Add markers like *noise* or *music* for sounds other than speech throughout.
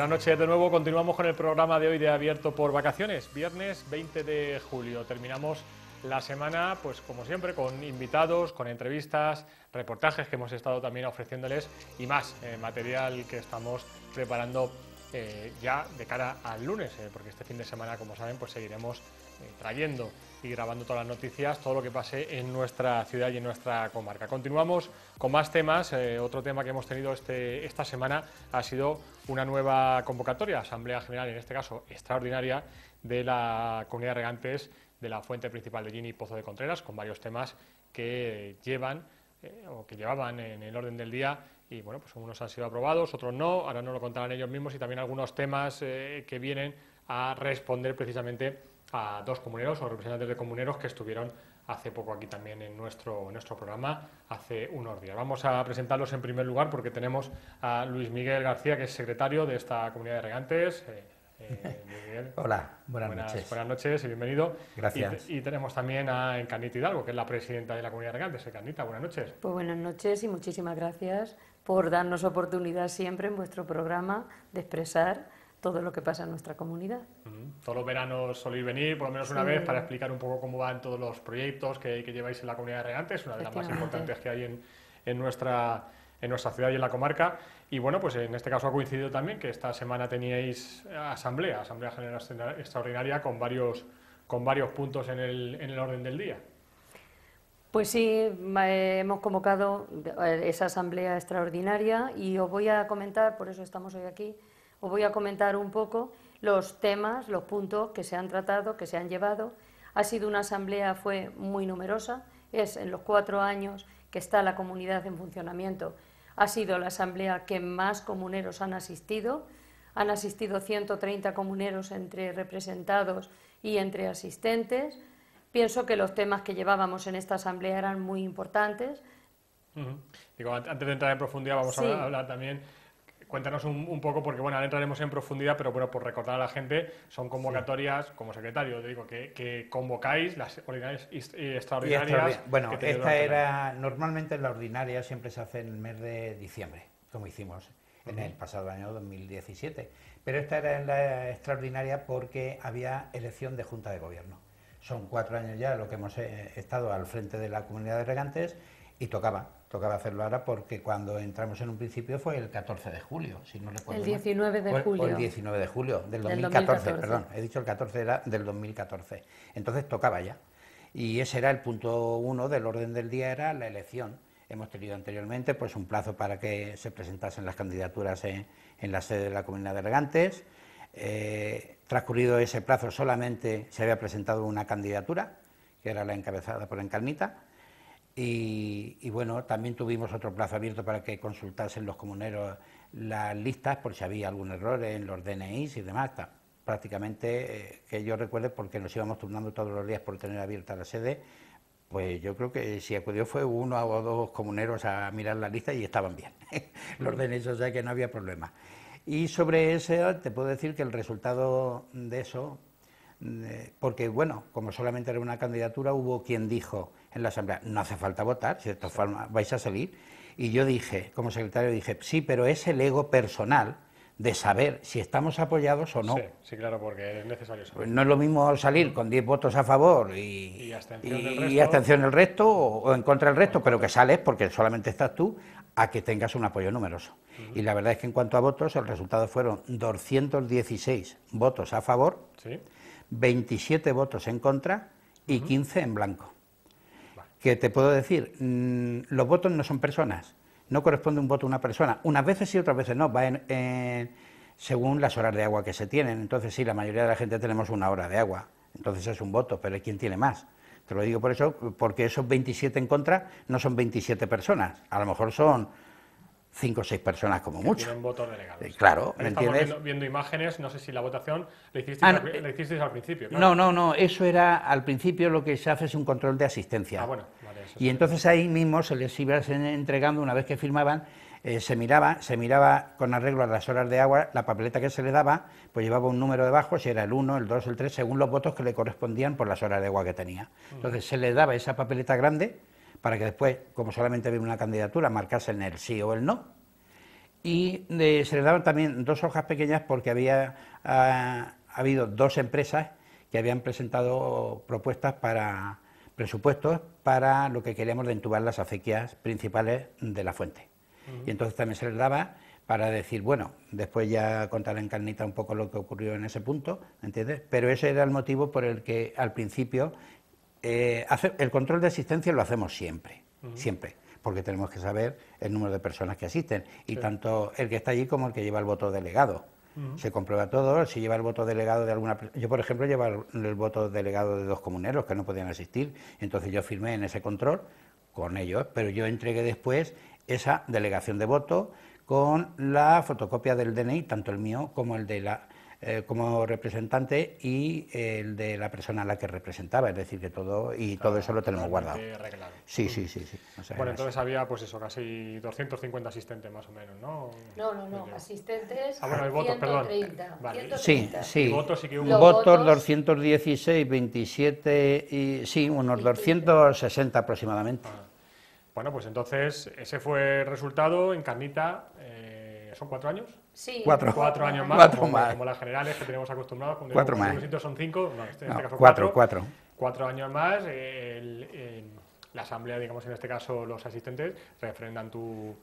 Buenas noches de nuevo. Continuamos con el programa de hoy de Abierto por Vacaciones, viernes 20 de julio. Terminamos la semana, pues como siempre, con invitados, con entrevistas, reportajes que hemos estado también ofreciéndoles y más eh, material que estamos preparando eh, ya de cara al lunes, eh, porque este fin de semana, como saben, pues seguiremos trayendo y grabando todas las noticias, todo lo que pase en nuestra ciudad y en nuestra comarca. Continuamos con más temas. Eh, otro tema que hemos tenido este, esta semana ha sido una nueva convocatoria, Asamblea General, en este caso extraordinaria, de la Comunidad de Regantes de la Fuente Principal de Gini y Pozo de Contreras, con varios temas que llevan eh, o que llevaban en el orden del día y bueno, pues unos han sido aprobados, otros no, ahora no lo contarán ellos mismos y también algunos temas eh, que vienen a responder precisamente a dos comuneros o representantes de comuneros que estuvieron hace poco aquí también en nuestro, nuestro programa, hace unos días. Vamos a presentarlos en primer lugar porque tenemos a Luis Miguel García, que es secretario de esta comunidad de regantes. Eh, eh, *laughs* Hola, buenas, noches. Buenas noches y bienvenido. Gracias. Y, tenemos también a Encarnita Hidalgo, que es la presidenta de la comunidad de regantes. Encarnita, buenas noches. Pues buenas noches y muchísimas gracias por darnos oportunidad siempre en vuestro programa de expresar todo lo que pasa en nuestra comunidad. Mm todos los veranos soléis venir, por lo menos una vez, para explicar un poco cómo van todos los proyectos que, lleváis en la comunidad de regantes, una de las más importantes que hay en, nuestra en nuestra ciudad y en la comarca. Y bueno, pues en este caso ha coincidido también que esta semana teníais asamblea, asamblea general extraordinaria con varios, con varios puntos en el, en el orden del día. Pues sí, hemos convocado eh, esa asamblea extraordinaria y os voy a comentar, por eso estamos hoy aquí, os voy a comentar un poco los temas, los puntos que se han tratado, que se han llevado. Ha sido una asamblea, fue muy numerosa, es en los cuatro años que está la comunidad en funcionamiento. Ha sido la asamblea que más comuneros han asistido, han asistido 130 comuneros entre representados y entre asistentes. Pienso que los temas que llevábamos en esta asamblea eran muy importantes. antes de entrar en profundidad vamos a hablar también cuéntanos un, poco, porque bueno, ahora entraremos en profundidad, pero bueno, por recordar a la gente, son convocatorias, como secretario, te digo, que, convocáis las ordinarias y, extraordinarias. bueno, esta era, normalmente la ordinaria siempre se hace en el mes de diciembre, como hicimos en el pasado año 2017, pero esta era la extraordinaria porque había elección de Junta de Gobierno. Son cuatro años ya lo que hemos eh, estado al frente de la comunidad de regantes y tocaba, tocaba hacerlo ahora porque cuando entramos en un principio fue el 14 de julio, si no recuerdo. El 19 de julio. el 19 de julio del 2014, perdón. He dicho el 14 era del 2014. Entonces tocaba ya. Y ese era el punto uno del orden del día, era la elección. Hemos tenido anteriormente pues, un plazo para que se presentasen las candidaturas en, la sede de la Comunidad de Regantes. Eh, transcurrido ese plazo solamente se había presentado una candidatura, que era la encabezada por Encarnita y, bueno, también tuvimos otro plazo abierto para que consultasen los comuneros las listas por si había algún error en los DNIs y demás. prácticamente, eh, que yo recuerde, porque nos íbamos turnando todos los días por tener abierta la sede, pues yo creo que si acudió fue uno o dos comuneros a mirar la lista y estaban bien *laughs* los DNIs, o sea que no había problema. Y sobre eso te puedo decir que el resultado de eso, eh, porque bueno, como solamente era una candidatura, hubo quien dijo, en la Asamblea. No hace falta votar, de esta forma vais a salir. Y yo dije, como secretario, dije, sí, pero es el ego personal de saber si estamos apoyados o no. Sí, claro, porque es necesario saber. no es lo mismo salir con 10 votos a favor y, y, abstención, el resto o, en contra el resto, pero que sales porque solamente estás tú, a que tengas un apoyo numeroso. Y la verdad es que en cuanto a votos, el resultado fueron 216 votos a favor, 27 votos en contra y 15 en blanco que te puedo decir, mm, los votos no son personas, no corresponde un voto a una persona. Unas veces sí, otras veces no, va según las horas de agua que se tienen. Entonces sí, la mayoría de la gente tenemos una hora de agua, entonces es un voto, pero es quien tiene más. Te lo digo por eso, porque esos 27 en contra no son 27 personas, a lo mejor son cinco o seis personas como mucho. Eh, claro, Viendo, imágenes, no sé si la votación la hicisteis, ah, eh, al, principio. No, no, no, eso era al principio lo que se hace es un control de asistencia. Ah, bueno, y entonces ahí mismo se les iba entregando, una vez que firmaban, eh, se, miraba, se miraba con arreglo a las horas de agua, la papeleta que se le daba, pues llevaba un número debajo, si era el 1, el 2, el 3, según los votos que le correspondían por las horas de agua que tenía. Entonces se le daba esa papeleta grande, para que después, como solamente había una candidatura, en el sí o el no. Y eh, se les daban también dos hojas pequeñas porque había ah, habido dos empresas que habían presentado propuestas para presupuestos para lo que queríamos de las acequias principales de la fuente. Y entonces también se les daba para decir, bueno, después ya contaré en carnita un poco lo que ocurrió en ese punto, ¿entiendes? Pero ese era el motivo por el que al principio eh, el control de asistencia lo hacemos siempre, siempre, porque tenemos que saber el número de personas que asisten, y tanto el que está allí como el que lleva el voto delegado. Se comprueba todo, si lleva el voto delegado de alguna Yo, por ejemplo, llevo el voto delegado de dos comuneros que no podían asistir, entonces yo firmé en ese control con ellos, pero yo entregué después esa delegación de voto con la fotocopia del DNI, tanto el mío como el de la eh, como representante y el de la persona a la que representaba, es decir, que todo y todo eso lo tenemos guardado. Sí, sí, sí, bueno, entonces había pues eso, casi 250 asistentes más o menos, ¿no? No, no, no, asistentes ah, bueno, hay votos, perdón. Sí, sí. votos, 216, 27 y sí, unos 260 aproximadamente. Ah. Bueno, pues entonces ese fue el resultado en Carnita, eh, ¿son cuatro años? Sí. Cuatro. cuatro años más, como, las generales que tenemos acostumbrados. Cuatro más. cuatro, cuatro. años más, la asamblea, digamos en este caso los asistentes, refrendan tu,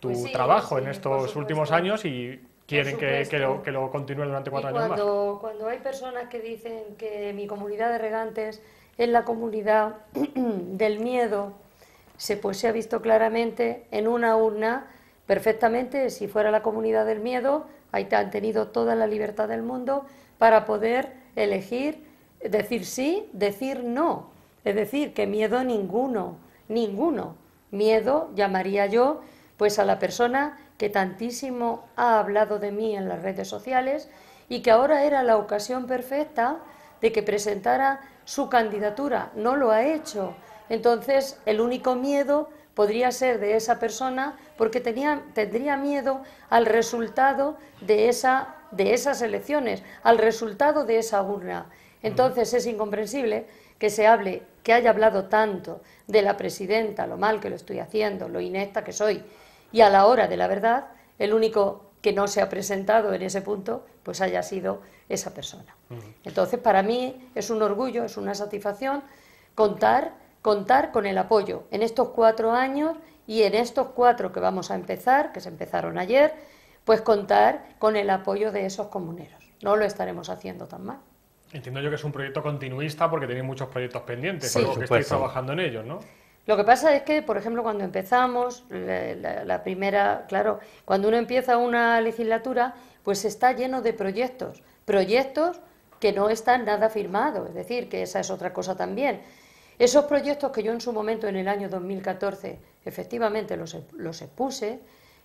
pues trabajo en estos últimos años y quieren que, lo, que continúe durante cuatro años cuando, más. Cuando hay personas que dicen que mi comunidad de regantes es la comunidad *clears throat* del miedo, se, pues, se ha visto claramente en una urna perfectamente, si fuera la comunidad del miedo, ahí han tenido toda la libertad del mundo para poder elegir decir sí, decir no. Es decir, que miedo ninguno, ninguno. Miedo llamaría yo pues a la persona que tantísimo ha hablado de mí en las redes sociales y que ahora era la ocasión perfecta de que presentara su candidatura. No lo ha hecho. Entonces, el único miedo podría ser de esa persona porque tenía, tendría miedo al resultado de, esa, de esas elecciones, al resultado de esa urna. Entonces es incomprensible que se hable, que haya hablado tanto de la presidenta, lo mal que lo estoy haciendo, lo inecta que soy, y a la hora de la verdad, el único que no se ha presentado en ese punto, pues haya sido esa persona. Entonces, para mí es un orgullo, es una satisfacción contar contar con el apoyo en estos cuatro años y en estos cuatro que vamos a empezar, que se empezaron ayer, pues contar con el apoyo de esos comuneros. No lo estaremos haciendo tan mal. Entiendo yo que es un proyecto continuista porque tenéis muchos proyectos pendientes, sí, que estáis trabajando en ellos, ¿no? Lo que pasa es que, por ejemplo, cuando empezamos, la, primera, claro, cuando uno empieza una legislatura, pues está lleno de proyectos, proyectos que no están nada firmados, es decir, que esa es otra cosa también. Esos proyectos que yo en su momento, en el año 2014, efectivamente los, expuse,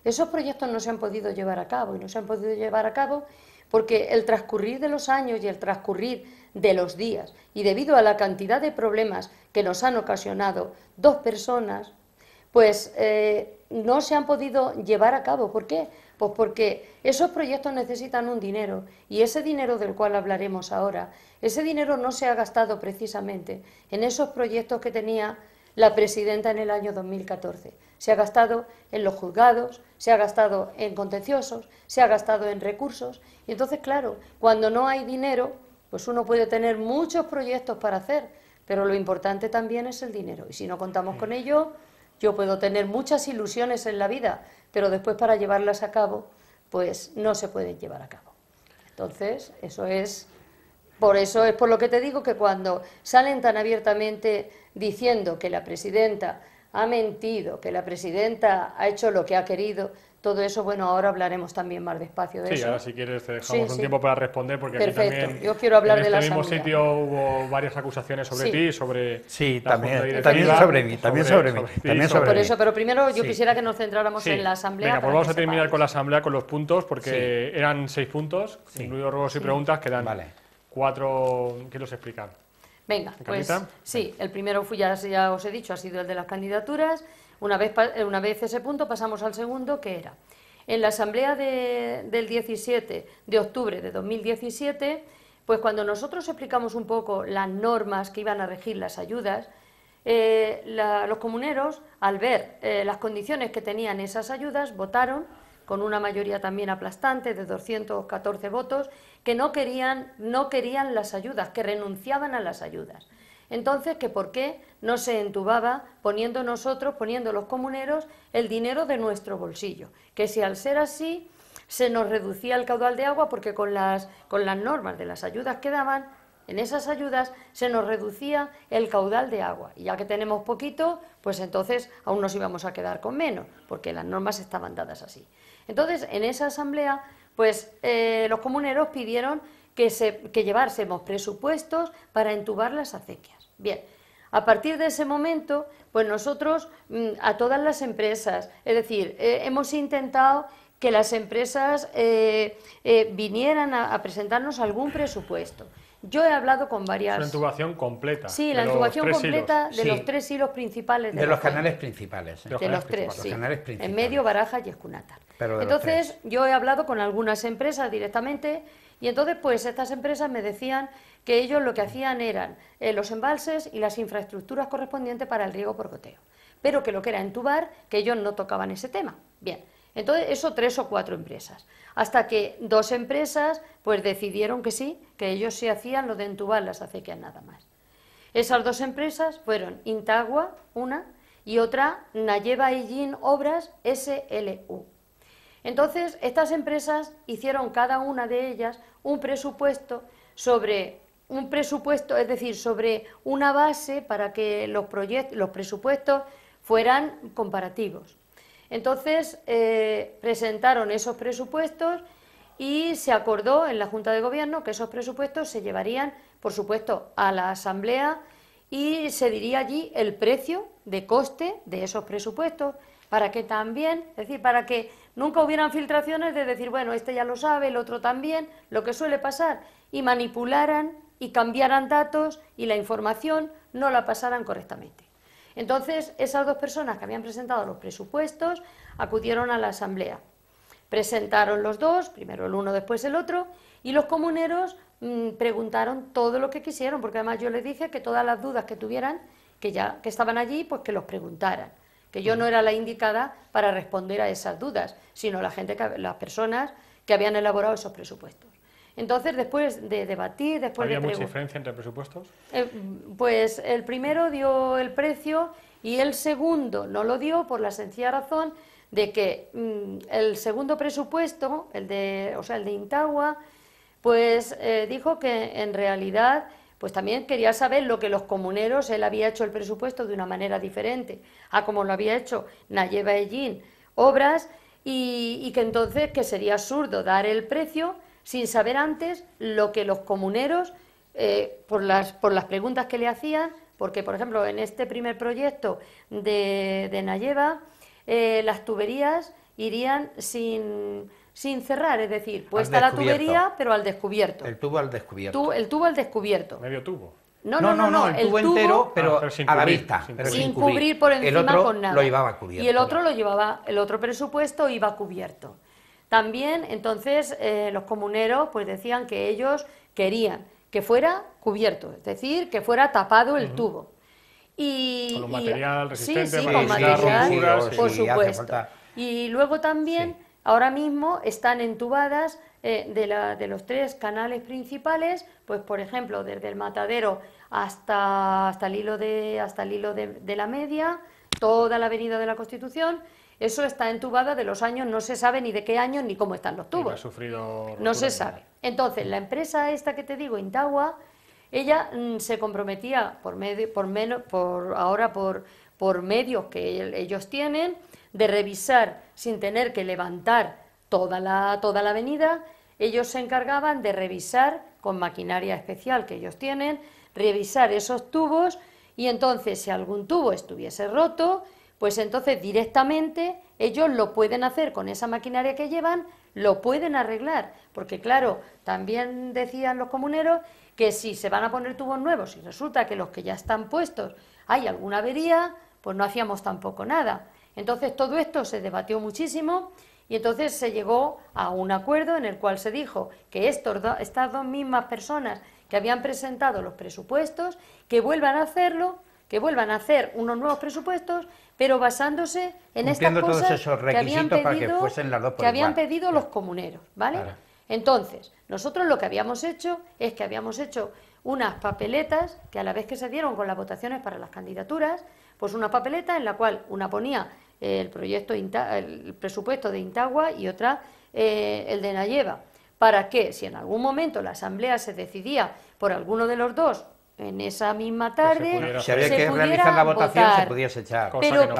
esos proyectos no se han podido llevar a cabo y no se han podido llevar a cabo porque el transcurrir de los años y el transcurrir de los días y debido a la cantidad de problemas que nos han ocasionado dos personas, pues eh, no se han podido llevar a cabo. ¿Por qué? Pues porque esos proyectos necesitan un dinero y ese dinero del cual hablaremos ahora, ese dinero no se ha gastado precisamente en esos proyectos que tenía la presidenta en el año 2014. Se ha gastado en los juzgados, se ha gastado en contenciosos, se ha gastado en recursos. Y entonces, claro, cuando no hay dinero, pues uno puede tener muchos proyectos para hacer, pero lo importante también es el dinero. Y si no contamos con ello, yo puedo tener muchas ilusiones en la vida, pero después para llevarlas a cabo, pues no se pueden llevar a cabo. Entonces, eso es, por eso es por lo que te digo que cuando salen tan abiertamente diciendo que la presidenta ha mentido, que la presidenta ha hecho lo que ha querido, todo eso, bueno, ahora hablaremos también más despacio de eso. Sí, ahora si quieres te dejamos un tiempo para responder porque aquí también Yo quiero hablar en este de la mismo sitio hubo varias acusaciones sobre ti, sobre Sí, también, también sobre mí, también sobre, mí, también Por eso, pero primero yo quisiera que nos centráramos en la asamblea. Venga, pues vamos a terminar con la asamblea con los puntos porque eran seis puntos, incluidos robos y preguntas quedan cuatro, que los explican? Venga, pues sí, el primero fui, ya os he dicho, ha sido el de las candidaturas. Una vez, eh, una vez ese punto pasamos al segundo, que era, en la asamblea del 17 de octubre de 2017, pues cuando nosotros explicamos un poco las normas que iban a regir las ayudas, eh, los comuneros, al ver eh, las condiciones que tenían esas ayudas, votaron con una mayoría también aplastante de 214 votos, que no querían, no querían las ayudas, que renunciaban a las ayudas. Entonces, ¿que ¿por qué no se entubaba poniendo nosotros, poniendo los comuneros, el dinero de nuestro bolsillo? Que si al ser así se nos reducía el caudal de agua porque con las, con las normas de las ayudas que daban, en esas ayudas se nos reducía el caudal de agua. Y ya que tenemos poquito, pues entonces aún nos íbamos a quedar con menos, porque las normas estaban dadas así. Entonces, en esa asamblea, pues eh, los comuneros pidieron que, se, que llevásemos presupuestos para entubar las acequias. Bien, a partir de ese momento, pues nosotros mm, a todas las empresas, es decir, eh, hemos intentado que las empresas eh, eh, vinieran a, presentarnos algún presupuesto. Yo he hablado con varias... La intubación completa. Sí, la intubación completa de los tres hilos principales. De, los, canales principales. De los, tres, canales principales. En medio, Baraja y Escunatar. Entonces, yo he hablado con algunas empresas directamente y entonces, pues estas empresas me decían que ellos lo que hacían eran eh, los embalses y las infraestructuras correspondientes para el riego por goteo, pero que lo que era entubar, que ellos no tocaban ese tema. Bien, entonces eso tres o cuatro empresas, hasta que dos empresas pues decidieron que sí, que ellos sí hacían lo de entubar las acequias nada más. Esas dos empresas fueron Intagua, una, y otra Nayeva Jean Obras SLU. Entonces, estas empresas hicieron cada una de ellas un presupuesto sobre un presupuesto, es decir, sobre una base para que los, proyectos, los presupuestos fueran comparativos. Entonces, eh, presentaron esos presupuestos y se acordó en la Junta de Gobierno que esos presupuestos se llevarían, por supuesto, a la Asamblea y se diría allí el precio de coste de esos presupuestos para que también, es decir, para que Nunca hubieran filtraciones de decir, bueno, este ya lo sabe, el otro también, lo que suele pasar, y manipularan y cambiaran datos y la información no la pasaran correctamente. Entonces, esas dos personas que habían presentado los presupuestos acudieron a la asamblea. Presentaron los dos, primero el uno, después el otro, y los comuneros mm, preguntaron todo lo que quisieron, porque además yo les dije que todas las dudas que tuvieran, que ya que estaban allí, pues que los preguntaran que yo no era la indicada para responder a esas dudas, sino la gente, las personas que habían elaborado esos presupuestos. Entonces, después de debatir, después ¿Había mucha diferencia entre presupuestos? Eh, pues el primero dio el precio y el segundo no lo dio por la sencilla razón de que mm, el segundo presupuesto, el de, o sea, el de Intagua, pues eh, dijo que en realidad pues también quería saber lo que los comuneros, él había hecho el presupuesto de una manera diferente a como lo había hecho Nayeva Ellín, obras, y, que entonces que sería absurdo dar el precio sin saber antes lo que los comuneros, eh, por, las, por las preguntas que le hacían, porque por ejemplo en este primer proyecto de, de Nayeva, eh, las tuberías irían sin, sin cerrar, es decir, puesta la tubería, pero al descubierto. El tubo al descubierto. el tubo al descubierto. Medio tubo. No, no, no, no, el, tubo entero, pero, ah, a la vista. Sin, cubrir. por encima el otro con nada. Lo llevaba cubierto. Y el otro lo llevaba, el otro presupuesto iba cubierto. También, entonces, eh, los comuneros pues decían que ellos querían que fuera cubierto, es decir, que fuera tapado el tubo. Y, con material resistente, sí, sí, con material, por supuesto. Y luego también Ahora mismo están entubadas eh, de, la, de, los tres canales principales, pues por ejemplo, desde el matadero hasta, hasta el hilo, de, hasta el hilo de, la media, toda la avenida de la Constitución, eso está entubada de los años, no se sabe ni de qué año ni cómo están los tubos. No, se sabe. Entonces, la empresa esta que te digo, Intagua... ella mm, se comprometía por medio, por menos, por ahora por, por medios que ellos tienen, de revisar sin tener que levantar toda la, toda la avenida, ellos se encargaban de revisar con maquinaria especial que ellos tienen, revisar esos tubos y entonces si algún tubo estuviese roto, pues entonces directamente ellos lo pueden hacer con esa maquinaria que llevan, lo pueden arreglar, porque claro, también decían los comuneros que si se van a poner tubos nuevos y resulta que los que ya están puestos hay alguna avería, pues no hacíamos tampoco nada. Entonces todo esto se debatió muchísimo y entonces se llegó a un acuerdo en el cual se dijo que estos estas dos mismas personas que habían presentado los presupuestos, que vuelvan a hacerlo, que vuelvan a hacer unos nuevos presupuestos, pero basándose en estas cosas esos que habían pedido, para que fuesen que habían pedido los comuneros, ¿vale? Entonces, nosotros lo que habíamos hecho es que habíamos hecho unas papeletas que a la vez que se dieron con las votaciones para las candidaturas, pues una papeleta en la cual una ponía eh, el proyecto el presupuesto de Intagua y otra eh, el de Nayeva, para que si en algún momento la asamblea se decidía por alguno de los dos en esa misma tarde se, pudiera, que realizar la votación se echar pero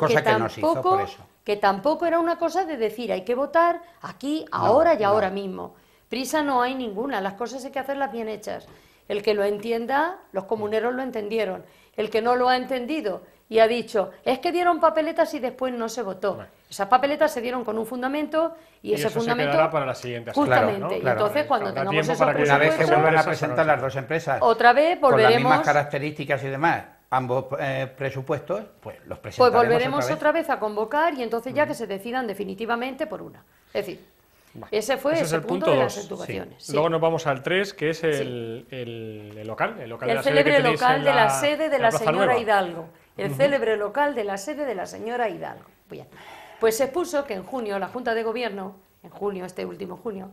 que, que, tampoco que tampoco era una cosa de decir hay que votar aquí ahora y ahora mismo prisa no hay ninguna las cosas hay que hacerlas bien hechas el que lo entienda, los comuneros lo entendieron. El que no lo ha entendido y ha dicho, es que dieron papeletas y después no se votó. Esas papeletas se dieron con un fundamento y, y eso fundamento. para la siguiente. Justamente. entonces, eh, cuando tengamos esa Una vez que vuelvan a presentar las dos empresas. Otra vez volveremos. Con las mismas características y demás ambos eh, presupuestos, pues los pues presentaremos Pues volveremos otra vez. a convocar y entonces ya que se decidan definitivamente por una. Es decir, ese fue el punto, de las Luego nos vamos al 3, que es el, local, el local de la célebre sede local de la, sede de la, señora Hidalgo. El célebre local de la sede de la señora Hidalgo. Pues, pues se puso que en junio la Junta de Gobierno, en junio, este último junio,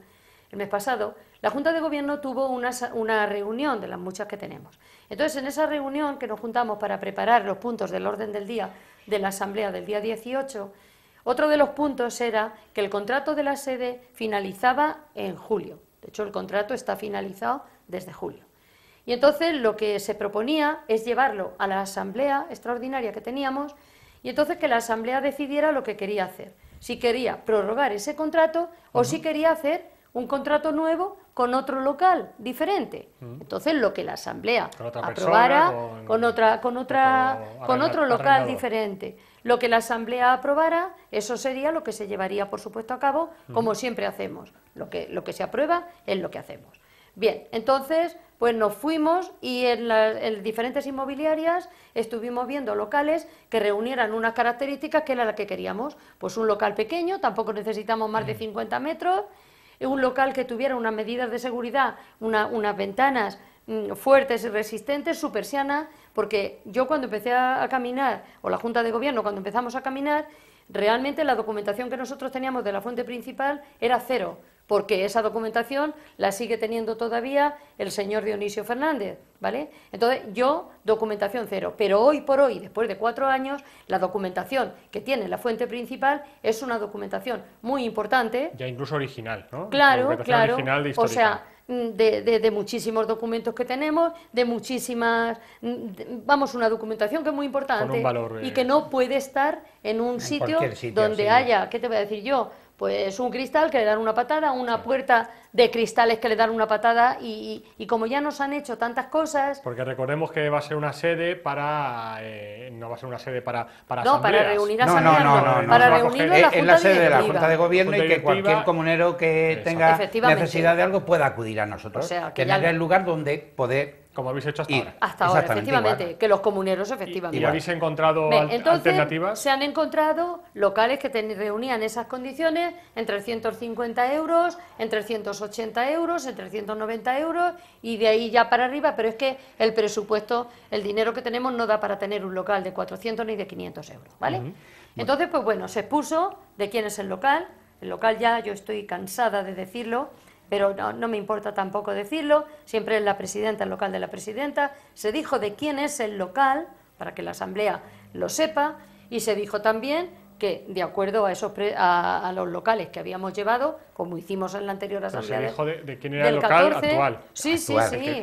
el mes pasado, la Junta de Gobierno tuvo una, una reunión de las muchas que tenemos. Entonces, en esa reunión que nos juntamos para preparar los puntos del orden del día de la Asamblea del día 18, otro de los puntos era que el contrato de la sede finalizaba en julio. De hecho, el contrato está finalizado desde julio. Y entonces lo que se proponía es llevarlo a la asamblea extraordinaria que teníamos y entonces que la asamblea decidiera lo que quería hacer. Si quería prorrogar ese contrato o si quería hacer un contrato nuevo con otro local diferente. Entonces lo que la asamblea aprobara con, otra con otra con otro local diferente. Lo que la Asamblea aprobara, eso sería lo que se llevaría, por supuesto, a cabo, como siempre hacemos. Lo que, lo que se aprueba es lo que hacemos. Bien, entonces, pues nos fuimos y en, las, diferentes inmobiliarias estuvimos viendo locales que reunieran unas características que era la que queríamos. Pues un local pequeño, tampoco necesitamos más de 50 metros, un local que tuviera unas medidas de seguridad, unas ventanas mm, fuertes y resistentes, supersianas, porque yo cuando empecé a caminar, o la Junta de Gobierno cuando empezamos a caminar, realmente la documentación que nosotros teníamos de la fuente principal era cero porque esa documentación la sigue teniendo todavía el señor Dionisio Fernández, ¿vale? Entonces, yo, documentación cero, pero hoy por hoy, después de cuatro años, la documentación que tiene la fuente principal es una documentación muy importante. Ya incluso original, ¿no? Claro, claro. o sea, mm, de, muchísimos documentos que tenemos, de muchísimas, mm, vamos, una documentación que es muy importante valor, y eh, que no puede estar en un sitio, donde haya, ¿qué te voy a decir yo? Pues un cristal que le dan una patada, una puerta de cristales que le dan una patada y, como ya nos han hecho tantas cosas... Porque recordemos que va a ser una sede para... Eh, no va a ser una sede para, para No, reunir a no, no, no, no, para la Es la sede de la Junta de Gobierno y que cualquier comunero que tenga necesidad de algo pueda acudir a nosotros. O sea, que tener el lugar donde poder como habéis hecho hasta ahora. Hasta ahora, efectivamente, que los comuneros, efectivamente. ¿Y, habéis encontrado alternativas? Se han encontrado locales que reunían esas condiciones en 350 euros, en 380 380 euros, en 390 euros y de ahí ya para arriba, pero es que el presupuesto, el dinero que tenemos no da para tener un local de 400 ni de 500 euros, ¿vale? Entonces, pues bueno, se expuso de quién es el local, el local ya yo estoy cansada de decirlo, pero no, me importa tampoco decirlo, siempre es la presidenta, el local de la presidenta, se dijo de quién es el local, para que la asamblea lo sepa, y se dijo también que, de acuerdo a esos a, los locales que habíamos llevado, como hicimos en la anterior asamblea. Sí, sí, sí,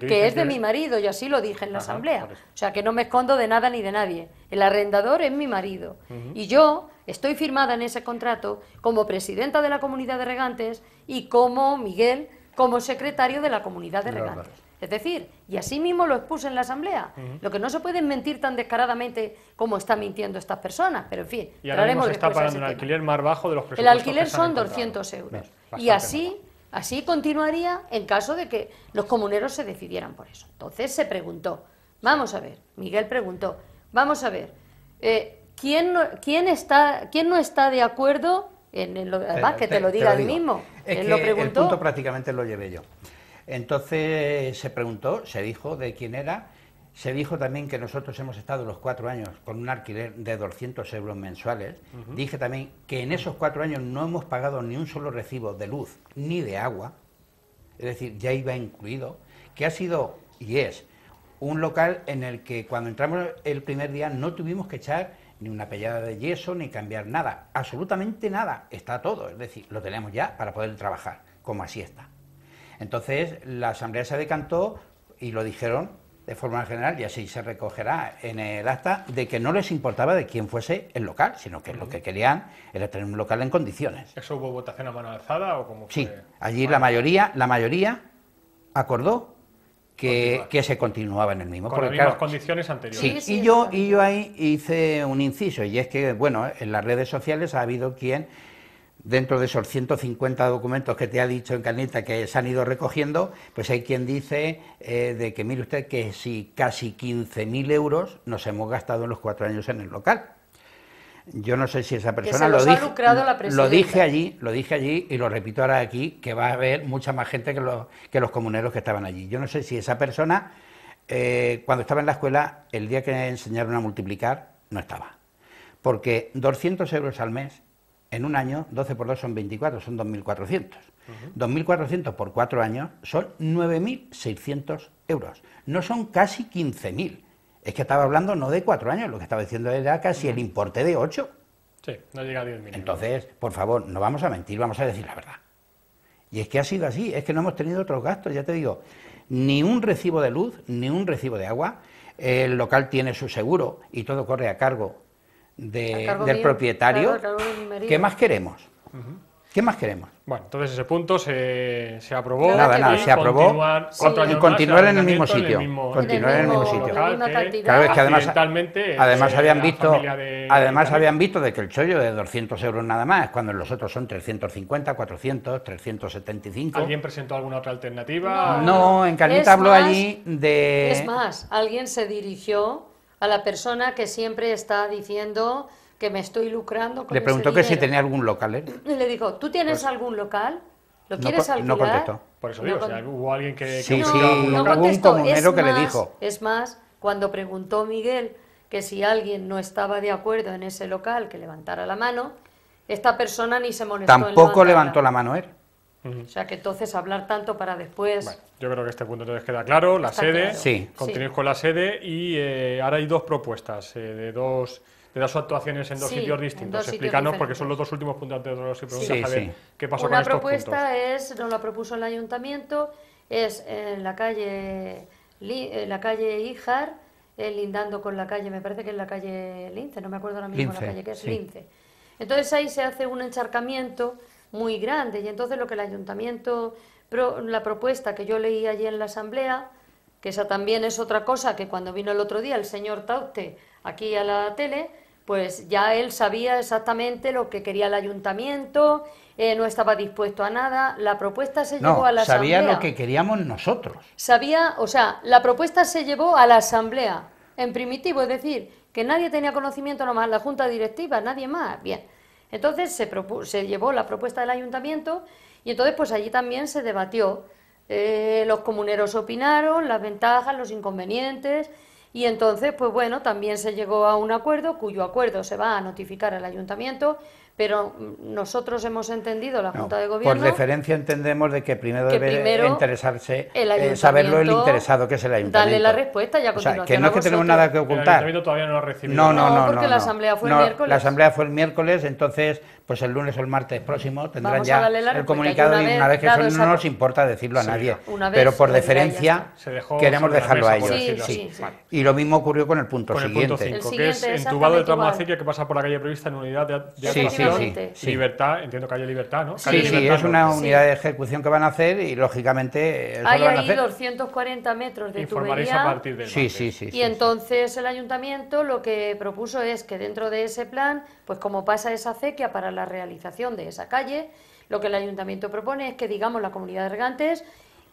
que, es de mi marido, y así lo dije en la asamblea. O sea, que no me escondo de nada ni de nadie. El arrendador es mi marido. Y yo estoy firmada en ese contrato como presidenta de la comunidad de regantes y como Miguel como secretario de la comunidad de regantes. Es decir, y así mismo lo expuse en la Asamblea. Lo que no se pueden mentir tan descaradamente como están mintiendo estas personas, pero en fin. Y ahora está pagando alquiler más bajo de los presupuestos. El alquiler son 200 euros. y así, así continuaría en caso de que los comuneros se decidieran por eso. Entonces se preguntó, vamos a ver, Miguel preguntó, vamos a ver, eh, ¿quién, no, quién, está, ¿quién no está de acuerdo? En, lo, además, que te, lo diga él mismo. lo preguntó. El punto prácticamente lo llevé yo. Entonces se preguntó, se dijo de quién era, se dijo también que nosotros hemos estado los cuatro años con un alquiler de 200 euros mensuales. Dije también que en esos cuatro años no hemos pagado ni un solo recibo de luz ni de agua, es decir, ya iba incluido, que ha sido y es un local en el que cuando entramos el primer día no tuvimos que echar ni una pellada de yeso ni cambiar nada, absolutamente nada, está todo, es decir, lo tenemos ya para poder trabajar, como así está. Entonces, la Asamblea se decantó y lo dijeron de forma general, y así se recogerá en el acta, de que no les importaba de quién fuese el local, sino que lo que querían era tener un local en condiciones. ¿Eso hubo votación a mano alzada o como Sí, allí la mayoría, la mayoría acordó que, se continuaba en el mismo. Con las mismas condiciones anteriores. y, yo, y yo ahí hice un inciso, y es que, bueno, en las redes sociales ha habido quien dentro de esos 150 documentos que te ha dicho en Encarnita que se han ido recogiendo, pues hay quien dice eh, de que mire usted que si casi 15.000 euros nos hemos gastado en los cuatro años en el local. Yo no sé si esa persona lo, dijo. lo dije allí, lo dije allí y lo repito ahora aquí, que va a haber mucha más gente que los, que los comuneros que estaban allí. Yo no sé si esa persona, eh, cuando estaba en la escuela, el día que enseñaron a multiplicar, no estaba. Porque 200 euros al mes en un año, 12 por 2 son 24, son 2.400. 2.400 por 4 años son 9.600 euros. No son casi 15.000. Es que estaba hablando no de 4 años, lo que estaba diciendo era casi el importe de 8. Sí, no llega a 10.000. Entonces, por favor, no vamos a mentir, vamos a decir la verdad. Y es que ha sido así, es que no hemos tenido otros gastos, ya te digo, ni un recibo de luz, ni un recibo de agua. El local tiene su seguro y todo corre a cargo del propietario, ¿qué más queremos? ¿Qué más queremos? Bueno, entonces ese punto se, se aprobó. Nada, nada, se aprobó. Continuar, y continuar en el mismo sitio. Continuar en el mismo sitio. Cada vez que además, además habían visto, además habían visto de que el chollo de 200 euros nada más, cuando los otros son 350, 400, 375. ¿Alguien presentó alguna otra alternativa? No, en Carnita habló allí de... Es más, alguien se dirigió a la persona que siempre está diciendo que me estoy lucrando Le preguntó que si tenía algún local, ¿eh? Y le dijo, ¿tú tienes pues algún local? ¿Lo quieres alquilar? no contestó. Por eso digo, si hubo alguien que... no, sí, Es que le dijo. Es más, cuando preguntó Miguel que si alguien no estaba de acuerdo en ese local, que levantara la mano, esta persona ni se molestó. Tampoco levantó la mano él. O sea que entonces hablar tanto para después. Bueno, yo creo que este punto entonces queda claro. La sede, continuar con la sede y eh, ahora hay dos propuestas eh, de dos de las actuaciones en dos sitios distintos. Explícanos, porque son los dos últimos puntos antes de los que preguntas, a ver qué pasó con estos puntos. propuesta es, nos la propuso el ayuntamiento, es en la calle, la calle Ijar, lindando con la calle, me parece que es la calle Lince, no me acuerdo ahora mismo la calle que es Lince. Entonces ahí se hace un encharcamiento muy grande. Y entonces lo que el ayuntamiento, la propuesta que yo leí allí en la asamblea, que esa también es otra cosa que cuando vino el otro día el señor Taute aquí a la tele, pues ya él sabía exactamente lo que quería el ayuntamiento, eh, no estaba dispuesto a nada. La propuesta se llevó a la sabía asamblea. Sabía lo que queríamos nosotros. Sabía, o sea, la propuesta se llevó a la asamblea en primitivo, es decir, que nadie tenía conocimiento nomás la junta directiva, nadie más. Bien. Entonces se, llevó la propuesta del ayuntamiento y entonces pues allí también se debatió. Eh, los comuneros opinaron, las ventajas, los inconvenientes y entonces pues bueno, también se llegó a un acuerdo cuyo acuerdo se va a notificar al ayuntamiento pero nosotros hemos entendido, la Junta de Gobierno... Por deferencia entendemos de que primero debe interesarse, eh, saberlo el interesado que es el ayuntamiento. Dale la respuesta ya que no es que tenemos nada que ocultar. todavía no No, no, no, porque la asamblea fue el miércoles. La asamblea fue el miércoles, entonces pues el lunes o el martes próximo tendrán ya el comunicado y una vez que eso no nos importa decirlo a nadie, pero por deferencia queremos dejarlo a ellos. Sí, y lo mismo ocurrió con el punto siguiente. que es entubado de Tramo que pasa por la calle prevista en unidad de Sí, Libertad, entiendo Calle Libertad, ¿no? sí, es una unidad de ejecución que van a hacer y lógicamente. Hay ahí 240 metros de tubería. a partir Sí, sí, sí. Y entonces el ayuntamiento lo que propuso es que dentro de ese plan, pues como pasa esa acequia para la realización de esa calle, lo que el ayuntamiento propone es que digamos la comunidad de regantes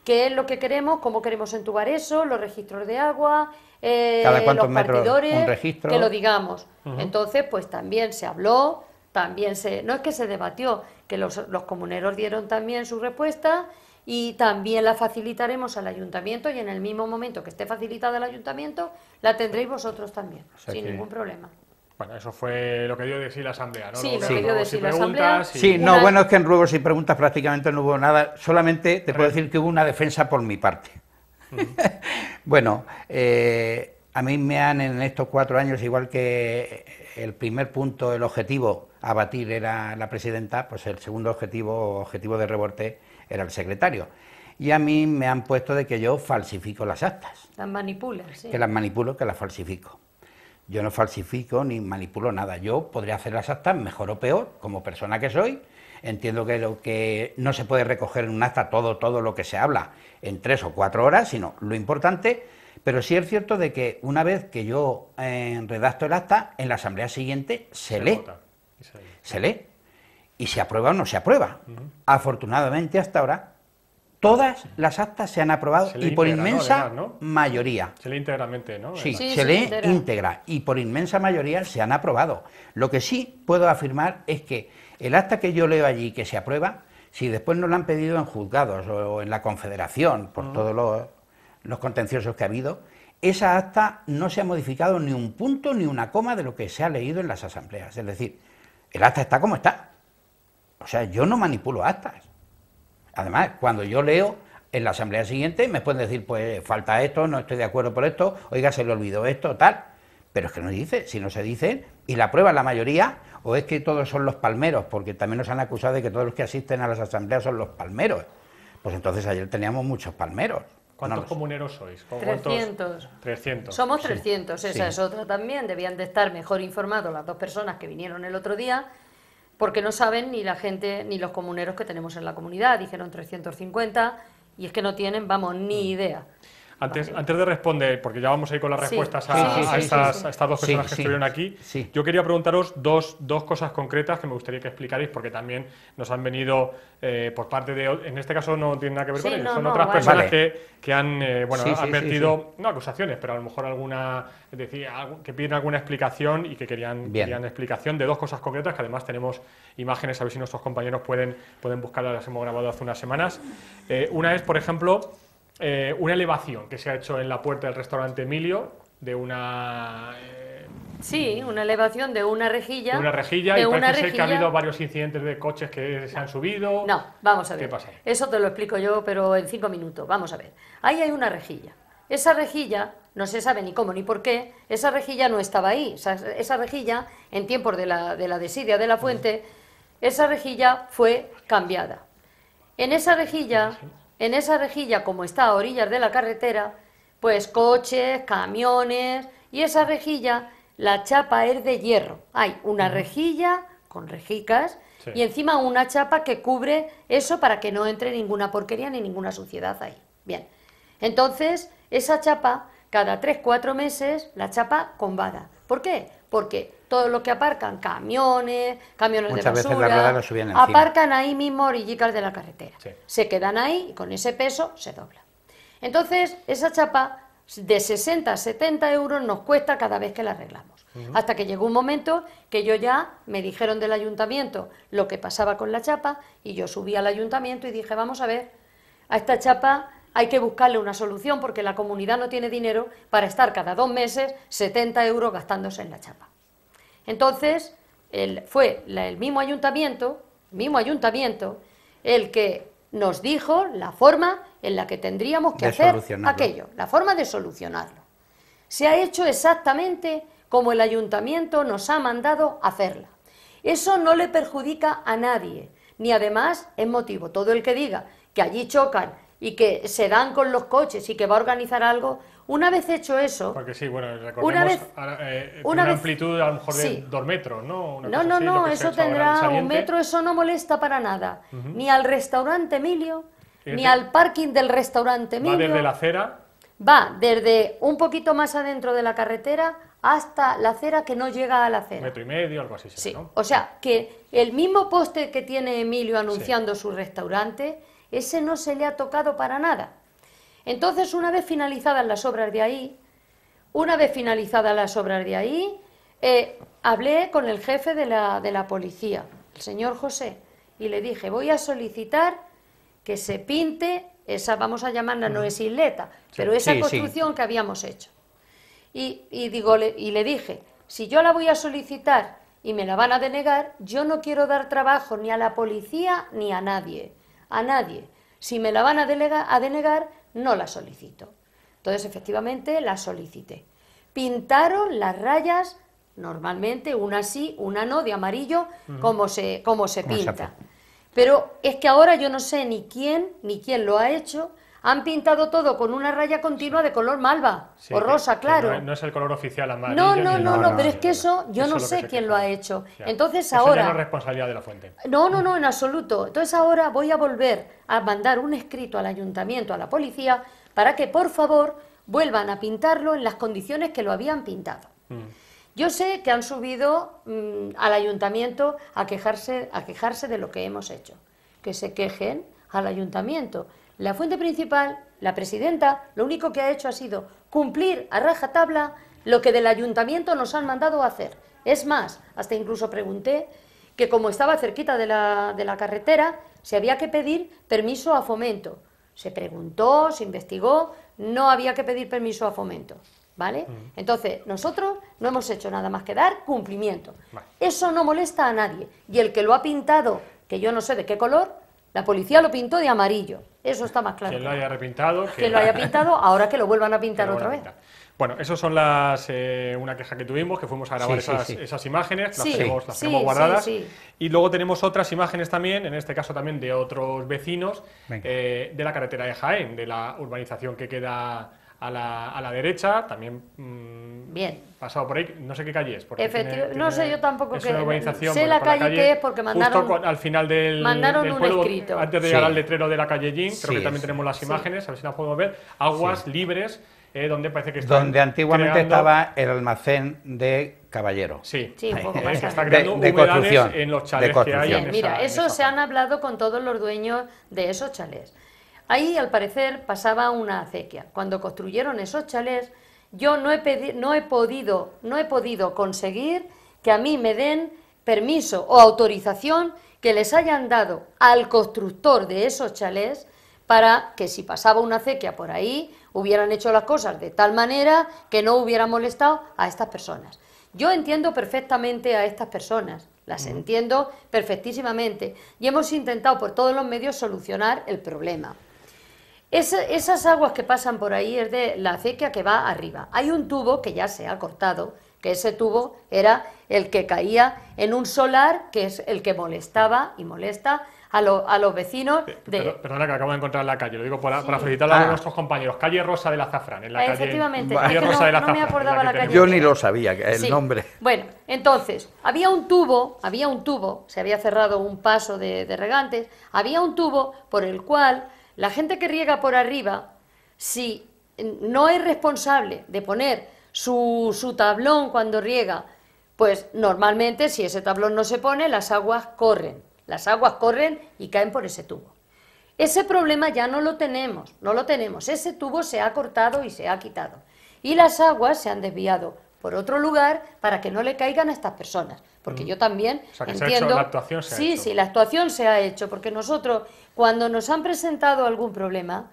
qué es lo que queremos, cómo queremos entubar eso, los registros de agua, eh, los partidores, registro. que lo digamos. Entonces, pues también se habló también se, no es que se debatió, que los, comuneros dieron también su respuesta y también la facilitaremos al ayuntamiento y en el mismo momento que esté facilitada el ayuntamiento, la tendréis vosotros también, sin ningún problema. Bueno, eso fue lo que dio decir la Asamblea, ¿no? Sí, lo, que dio decir la Asamblea. Sí, no, bueno, es que en ruegos y preguntas prácticamente no hubo nada, solamente te puedo decir que hubo una defensa por mi parte. *laughs* bueno, eh, a mí me han en estos cuatro años, igual que el primer punto, el objetivo a batir era la presidenta, pues el segundo objetivo, objetivo de reborte, era el secretario. Y a mí me han puesto de que yo falsifico las actas. Las manipulas, sí. Que las manipulo, que las falsifico. Yo no falsifico ni manipulo nada. Yo podría hacer las actas mejor o peor, como persona que soy. Entiendo que lo que no se puede recoger en un acta todo, todo lo que se habla en tres o cuatro horas, sino lo importante pero sí es cierto de que una vez que yo eh, redacto el acta, en la asamblea siguiente se, lee. Se, lee. Y se aprueba o no se aprueba. Afortunadamente hasta ahora, todas las actas se han aprobado y por inmensa mayoría. Se lee íntegramente, ¿no? Sí, se, lee íntegra y por inmensa mayoría se han aprobado. Lo que sí puedo afirmar es que el acta que yo leo allí que se aprueba, si después no lo han pedido en juzgados o en la Confederación, por todos los los contenciosos que ha habido, esa acta no se ha modificado ni un punto ni una coma de lo que se ha leído en las asambleas. Es decir, el acta está como está. O sea, yo no manipulo actas. Además, cuando yo leo en la asamblea siguiente, me pueden decir, pues falta esto, no estoy de acuerdo por esto, oiga, se le olvidó esto, tal. Pero es que no dice, si no se dice, y la prueba la mayoría, o es que todos son los palmeros, porque también nos han acusado de que todos los que asisten a las asambleas son los palmeros. Pues entonces ayer teníamos muchos palmeros. ¿Cuántos comuneros sois? 300. Somos 300, esa es otra también. Debían de estar mejor informados las dos personas que vinieron el otro día, porque no saben ni la gente ni los comuneros que tenemos en la comunidad. Dijeron 350 y es que no tienen, vamos, ni mm. idea. Antes, de responder, porque ya vamos a ir con las respuestas A, estas, dos personas que estuvieron aquí, yo quería preguntaros dos, cosas concretas que me gustaría que explicarais, porque también nos han venido eh, por parte de, en este caso no tiene nada que ver con ellos, son otras personas Que, que, han eh, advertido, no acusaciones, pero a lo mejor alguna, es decir, que piden alguna explicación y que querían, explicación de dos cosas concretas, que además tenemos imágenes, a ver si nuestros compañeros pueden, pueden buscarlas, las hemos grabado hace unas semanas. Eh, una es, por ejemplo, eh, una elevación que se ha hecho en la puerta del restaurante Emilio, de una... Eh, sí, una elevación de una rejilla. una rejilla, y parece que ha habido varios incidentes de coches que se han subido. No, vamos a ver. ¿Qué Eso te lo explico yo, pero en cinco minutos. Vamos a ver. Ahí hay una rejilla. Esa rejilla, no se sabe ni cómo ni por qué, esa rejilla no estaba ahí. Esa, rejilla, en tiempos de la, de la desidia de la fuente, esa rejilla fue cambiada. En esa rejilla en esa rejilla, como está a orillas de la carretera, pues coches, camiones, y esa rejilla, la chapa es de hierro. Hay una rejilla con rejicas y encima una chapa que cubre eso para que no entre ninguna porquería ni ninguna suciedad ahí. Bien, entonces esa chapa, cada 3-4 meses, la chapa combada. ¿Por qué? Porque todo lo que aparcan, camiones, camiones de basura, veces la aparcan ahí mismo orillicas de la carretera. Se quedan ahí y con ese peso se dobla. Entonces, esa chapa de 60 a 70 euros nos cuesta cada vez que la arreglamos. Hasta que llegó un momento que yo ya me dijeron del ayuntamiento lo que pasaba con la chapa y yo subí al ayuntamiento y dije, vamos a ver, a esta chapa hay que buscarle una solución porque la comunidad no tiene dinero para estar cada dos meses 70 euros gastándose en la chapa. Entonces, fue el mismo ayuntamiento, mismo ayuntamiento, el que nos dijo la forma en la que tendríamos que hacer aquello, la forma de solucionarlo. Se ha hecho exactamente como el ayuntamiento nos ha mandado hacerla. Eso no le perjudica a nadie, ni además es motivo. Todo el que diga que allí chocan y que se dan con los coches y que va a organizar algo, una vez hecho eso... Porque sí, una, eh, una, amplitud a lo mejor de dos metros, ¿no? no, no, no, eso tendrá un metro, eso no molesta para nada. Ni al restaurante Emilio, ni al parking del restaurante Emilio. Va desde la acera... Va desde un poquito más adentro de la carretera hasta la acera que no llega a la acera. Metro y medio, algo así. sí, o sea, que el mismo poste que tiene Emilio anunciando su restaurante, ese no se le ha tocado para nada. Entonces, una vez finalizadas las obras de ahí, una vez finalizadas las obras de ahí, eh, hablé con el jefe de la, policía, el señor José, y le dije, voy a solicitar que se pinte esa, vamos a llamarla, no es isleta, pero esa construcción que habíamos hecho. Y, le, y le dije, si yo la voy a solicitar y me la van a denegar, yo no quiero dar trabajo ni a la policía ni a nadie, a nadie. Si me la van a denegar, no la solicito. Entonces, efectivamente, la solicité. Pintaron las rayas, normalmente, una sí, una no, de amarillo, como, se, se pinta. Pero es que ahora yo no sé ni quién, ni quién lo ha hecho, han pintado todo con una raya continua de color malva o rosa, claro. no, es el color oficial amarillo. No, no, no, no, pero es que eso yo no sé quién lo ha hecho. Entonces ahora... Ya no es responsabilidad de la fuente. No, no, no, en absoluto. Entonces ahora voy a volver a mandar un escrito al ayuntamiento, a la policía, para que por favor vuelvan a pintarlo en las condiciones que lo habían pintado. Mm. Yo sé que han subido mm, al ayuntamiento a quejarse, a quejarse de lo que hemos hecho. Que se quejen al ayuntamiento. La fuente principal, la presidenta, lo único que ha hecho ha sido cumplir a rajatabla lo que del ayuntamiento nos han mandado hacer. Es más, hasta incluso pregunté que como estaba cerquita de la, carretera, se había que pedir permiso a fomento. Se preguntó, se investigó, no había que pedir permiso a fomento. ¿Vale? Entonces, nosotros no hemos hecho nada más que dar cumplimiento. Eso no molesta a nadie. Y el que lo ha pintado, que yo no sé de qué color, la policía lo pintó de amarillo. Eso está más claro. Que lo haya repintado. Que... lo haya pintado, ahora que lo vuelvan a *laughs* pintar otra vez. Bueno, eso son las eh, una queja que tuvimos, que fuimos a grabar esas, esas, imágenes, las, tenemos, las guardadas. Y luego tenemos otras imágenes también, en este caso también de otros vecinos, eh, de la carretera de Jaén, de la urbanización que queda a la, a la derecha, también mm, Bien. pasado por ahí, no sé qué calle es. Porque no sé yo tampoco qué es Sé la, calle la, que es porque mandaron, al final del, mandaron un escrito. Antes de llegar al letrero de la calle Jim creo que también tenemos las imágenes, a ver si las podemos ver, aguas libres. Eh, donde parece que está. Donde antiguamente estaba el almacén de caballero. Sí, un *laughs* está creando de, de construcción, en los chalés de construcción. que hay. Mira, eso se han hablado con todos los dueños de esos chalés. Ahí, al parecer, pasaba una acequia. Cuando construyeron esos chalés, yo no he, podido, no he podido conseguir que a mí me den permiso o autorización que les hayan dado al constructor de esos chalés para que si pasaba una acequia por ahí hubieran hecho las cosas de tal manera que no hubiera molestado a estas personas. Yo entiendo perfectamente a estas personas, las entiendo perfectísimamente y hemos intentado por todos los medios solucionar el problema esas aguas que pasan por ahí es de la acequia que va arriba. Hay un tubo que ya se ha cortado, que ese tubo era el que caía en un solar, que es el que molestaba y molesta a, a los vecinos. Eh, de... perdona que acabo de encontrar la calle, lo digo para, felicitar a ah. nuestros compañeros. Calle Rosa de la Zafrán, en la calle. Rosa de la Yo ni lo sabía, el nombre. Bueno, entonces, había un tubo, había un tubo, se había cerrado un paso de regantes, había un tubo por el cual la gente que riega por arriba, si no es responsable de poner su, tablón cuando riega, pues normalmente si ese tablón no se pone, las aguas corren. Las aguas corren y caen por ese tubo. Ese problema ya no lo tenemos, no lo tenemos. Ese tubo se ha cortado y se ha quitado. Y las aguas se han desviado por otro lugar para que no le caigan a estas personas. Porque mm. yo también o sea, que entiendo... la actuación se ha sí, sí, la actuación se ha hecho, porque nosotros cuando nos han presentado algún problema,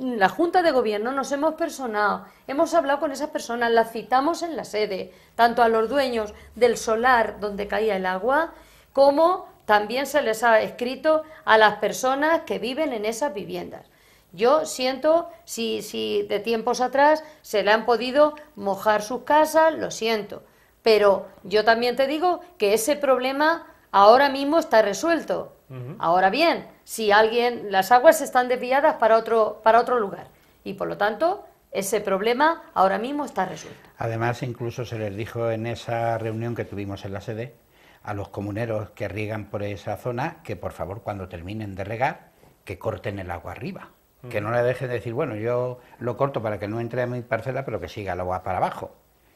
la Junta de Gobierno nos hemos personado, hemos hablado con esas personas, las citamos en la sede, tanto a los dueños del solar donde caía el agua, como también se les ha escrito a las personas que viven en esas viviendas. Yo siento si, si de tiempos atrás se le han podido mojar sus casas, lo siento. Pero yo también te digo que ese problema ahora mismo está resuelto. Ahora bien, si alguien, las aguas están desviadas para otro, para otro lugar. Y por lo tanto, ese problema ahora mismo está resuelto. Además, incluso se les dijo en esa reunión que tuvimos en la sede a los comuneros que riegan por esa zona que por favor cuando terminen de regar que corten el agua arriba que no le dejen decir, bueno, yo lo corto para que no entre a mi parcela, pero que siga el agua para abajo,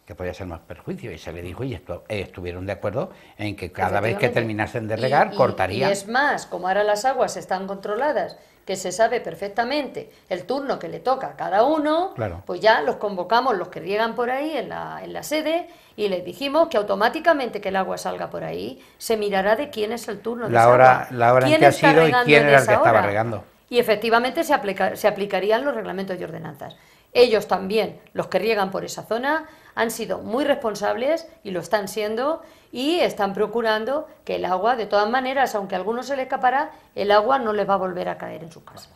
que podría ser más perjuicio. Y se le dijo, y esto, eh, estuvieron de acuerdo en que cada vez que terminasen de regar, cortaría. y, es más, como ahora las aguas están controladas, que se sabe perfectamente el turno que le toca a cada uno, pues ya los convocamos, los que riegan por ahí en la, en la sede, y les dijimos que automáticamente que el agua salga por ahí, se mirará de quién es el turno. La de hora, hora. La hora en que ha sido y quién era el que estaba regando y efectivamente se, se aplicarían los reglamentos y ordenanzas. Ellos también, los que riegan por esa zona, han sido muy responsables y lo están siendo y están procurando que el agua, de todas maneras, aunque a algunos se le escapará, el agua no les va a volver a caer en sus casas.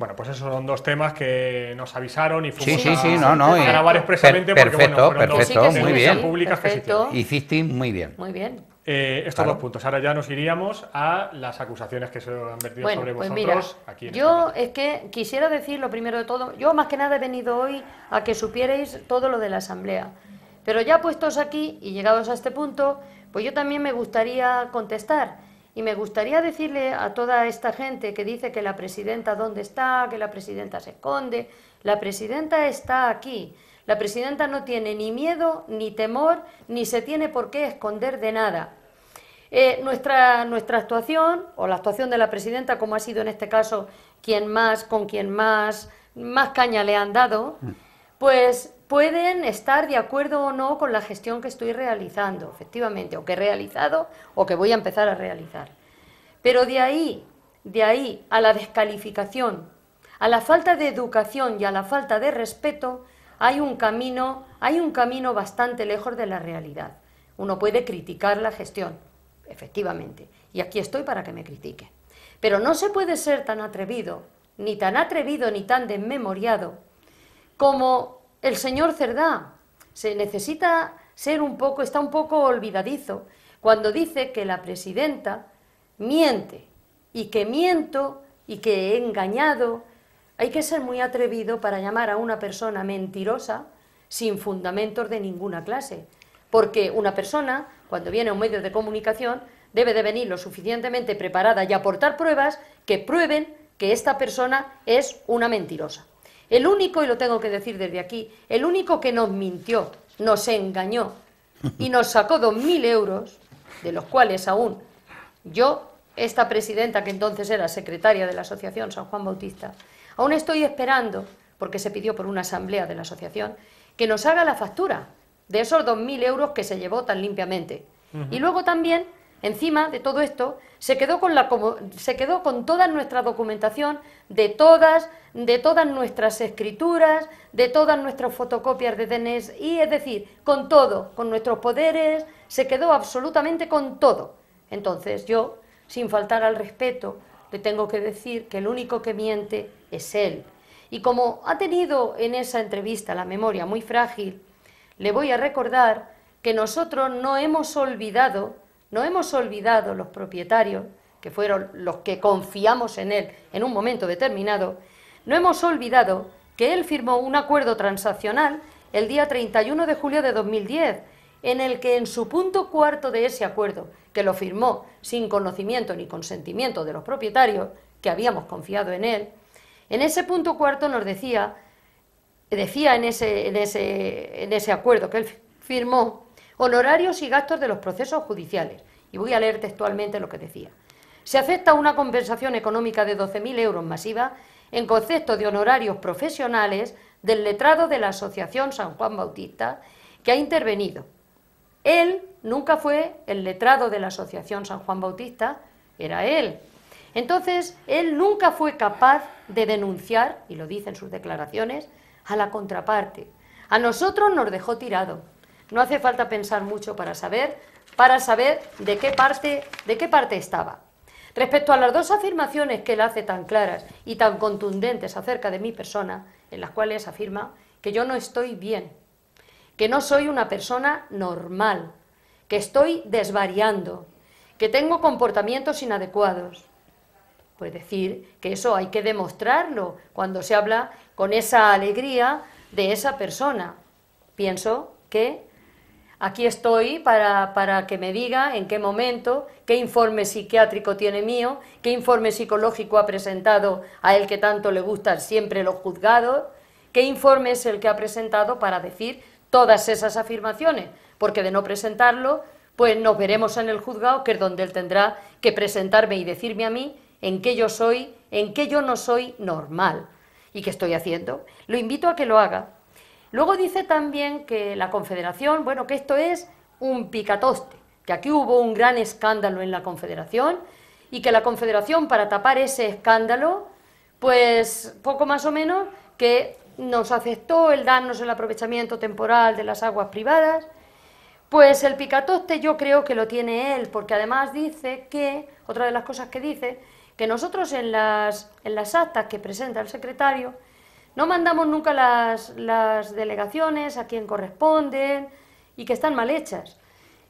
Bueno, pues esos son dos temas que nos avisaron y fuimos a, grabar expresamente perfecto, porque bueno, perfecto, muy bien, públicas que se Hiciste muy bien. Muy bien. Eh, estos dos puntos. Ahora ya nos iríamos a las acusaciones que se han vertido sobre pues vosotros. yo es que quisiera decir lo primero de todo. Yo más que nada he venido hoy a que supierais todo lo de la asamblea. Pero ya puestos aquí y llegados a este punto, pues yo también me gustaría contestar. Y me gustaría decirle a toda esta gente que dice que la presidenta dónde está, que la presidenta se esconde. La presidenta está aquí. La presidenta no tiene ni miedo, ni temor, ni se tiene por qué esconder de nada. Eh, nuestra, actuación, o la actuación de la presidenta, como ha sido en este caso quien más, con quien más, más caña le han dado, mm. pues pueden estar de acuerdo o no con la gestión que estoy realizando, efectivamente, o que he realizado o que voy a empezar a realizar. Pero de ahí, de ahí a la descalificación, a la falta de educación y a la falta de respeto, hay hay un camino bastante lejos de la realidad. Uno puede criticar la gestión, efectivamente. Y aquí estoy para que me critique Pero no se puede ser tan atrevido, ni tan atrevido, ni tan desmemoriado, como el señor Cerdá. Se necesita ser un poco, está un poco olvidadizo cuando dice que la presidenta miente y que miento y que he engañado. Hay que ser muy atrevido para llamar a una persona mentirosa sin fundamentos de ninguna clase, porque una persona cuando viene un medio de comunicación, debe de venir lo suficientemente preparada y aportar pruebas que prueben que esta persona es una mentirosa. El único, y lo tengo que decir desde aquí, el único que nos mintió, nos engañó y nos sacó dos mil euros, de los cuales aún yo, esta presidenta que entonces era secretaria de la Asociación San Juan Bautista, aún estoy esperando, porque se pidió por una asamblea de la asociación, que nos haga la factura de esos 2.000 euros que se llevó tan limpiamente. Y luego también, encima de todo esto, se quedó con, la, se quedó con toda nuestra documentación, de todas, de todas nuestras escrituras, de todas nuestras fotocopias de y es decir, con todo, con nuestros poderes, se quedó absolutamente con todo. Entonces yo, sin faltar al respeto, le tengo que decir que el único que miente es él. Y como ha tenido en esa entrevista la memoria muy frágil, le voy a recordar que nosotros no hemos olvidado, no hemos olvidado los propietarios, que fueron los que confiamos en él en un momento determinado, no hemos olvidado que él firmó un acuerdo transaccional el día 31 de julio de 2010, en el que en su punto cuarto de ese acuerdo, que lo firmó sin conocimiento ni consentimiento de los propietarios, que habíamos confiado en él, en ese punto cuarto nos decía decía en ese, acuerdo que él firmó honorarios y gastos de los procesos judiciales. Y voy a leer textualmente lo que decía. Se acepta una compensación económica de 12.000 euros masiva en concepto de honorarios profesionales del letrado de la Asociación San Juan Bautista que ha intervenido. Él nunca fue el letrado de la Asociación San Juan Bautista, era él. Entonces, él nunca fue capaz de denunciar, y lo dice en sus declaraciones, a la contraparte. A nosotros nos dejó tirado. No hace falta pensar mucho para saber, para saber de qué parte, de qué parte estaba. Respecto a las dos afirmaciones que él hace tan claras y tan contundentes acerca de mi persona, en las cuales afirma que yo no estoy bien, que no soy una persona normal, que estoy desvariando, que tengo comportamientos inadecuados, pues decir que eso hay que demostrarlo cuando se habla con esa alegría de esa persona. Pienso que aquí estoy para, para, que me diga en qué momento, qué informe psiquiátrico tiene mío, qué informe psicológico ha presentado a él que tanto le gustan siempre los juzgados, qué informe es el que ha presentado para decir todas esas afirmaciones, porque de no presentarlo, pues nos veremos en el juzgado, que es donde él tendrá que presentarme y decirme a mí en qué yo soy, en qué yo no soy normal y qué estoy haciendo. Lo invito a que lo haga. Luego dice también que la Confederación, bueno, que esto es un picatoste, que aquí hubo un gran escándalo en la Confederación y que la Confederación para tapar ese escándalo, pues poco más o menos que nos aceptó el darnos el aprovechamiento temporal de las aguas privadas, pues el picatoste yo creo que lo tiene él, porque además dice que, otra de las cosas que dice, que nosotros en las, actas que presenta el secretario no mandamos nunca las, las delegaciones a quien corresponden y que están mal hechas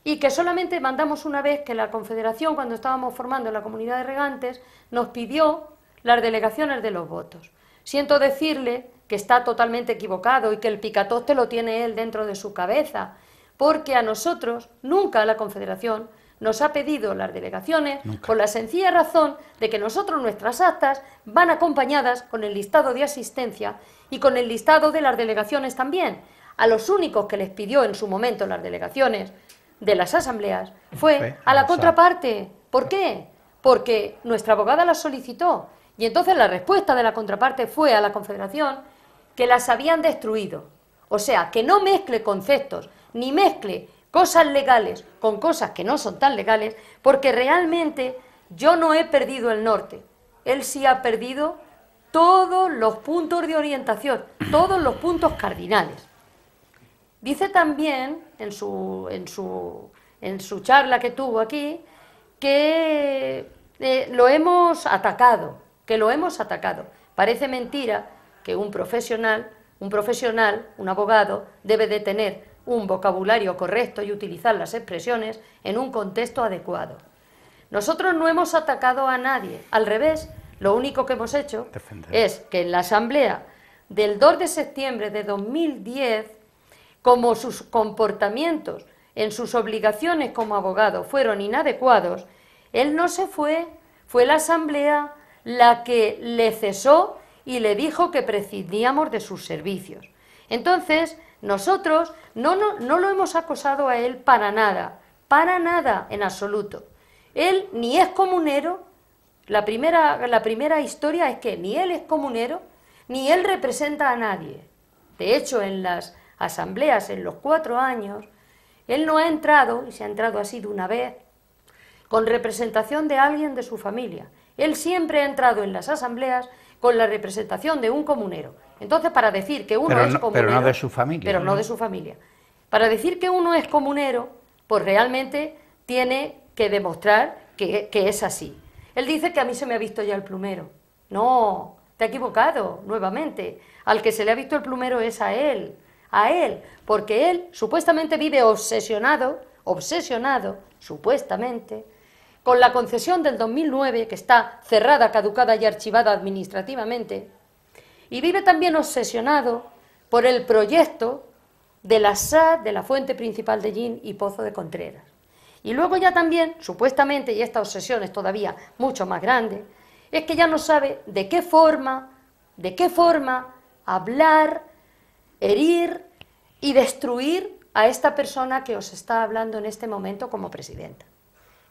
y que solamente mandamos una vez que la Confederación, cuando estábamos formando la comunidad de regantes, nos pidió las delegaciones de los votos. Siento decirle que está totalmente equivocado y que el picatoste lo tiene él dentro de su cabeza, porque a nosotros nunca la Confederación nos ha pedido las delegaciones por la sencilla razón de que nosotros nuestras actas van acompañadas con el listado de asistencia y con el listado de las delegaciones también. A los únicos que les pidió en su momento las delegaciones de las asambleas fue a la contraparte. ¿Por qué? Porque nuestra abogada las solicitó y entonces la respuesta de la contraparte fue a la Confederación que las habían destruido. O sea, que no mezcle conceptos, ni mezcle cosas legales con cosas que no son tan legales, porque realmente yo no he perdido el norte. Él sí ha perdido todos los puntos de orientación, *clears throat* todos los puntos cardinales. Dice también en su, en su, charla que tuvo aquí que eh, lo hemos atacado, que lo hemos atacado. Parece mentira que un profesional, un profesional, un abogado, debe de tener un vocabulario correcto y utilizar las expresiones en un contexto adecuado. Nosotros no hemos atacado a nadie, al revés, lo único que hemos hecho es que en la Asamblea del 2 de septiembre de 2010, como sus comportamientos en sus obligaciones como abogado fueron inadecuados, él no se fue, fue la Asamblea la que le cesó y le dijo que prescindíamos de sus servicios. Entonces, nosotros no, no, lo hemos acosado a él para nada, para nada en absoluto. Él ni es comunero, la primera, la primera historia es que ni él es comunero, ni él representa a nadie. De hecho, en las asambleas, en los cuatro años, él no ha entrado, y se ha entrado así de una vez, con representación de alguien de su familia. Él siempre ha entrado en las asambleas con la representación de un comunero. Entonces, para decir que uno es comunero... Pero no de su familia. Pero no de su familia. Para decir que uno es comunero, pues realmente tiene que demostrar que, que es así. Él dice que a mí se me ha visto ya el plumero. No, te ha equivocado, nuevamente. Al que se le ha visto el plumero es a él, a él, porque él supuestamente vive obsesionado, obsesionado, supuestamente, con la concesión del 2009, que está cerrada, caducada y archivada administrativamente, y vive también obsesionado por el proyecto de la SAD, de la fuente principal de Gin y Pozo de Contreras. Y luego ya también, supuestamente, y esta obsesión es todavía mucho más grande, es que ya no sabe de qué forma, de qué forma hablar, herir y destruir a esta persona que os está hablando en este momento como presidenta.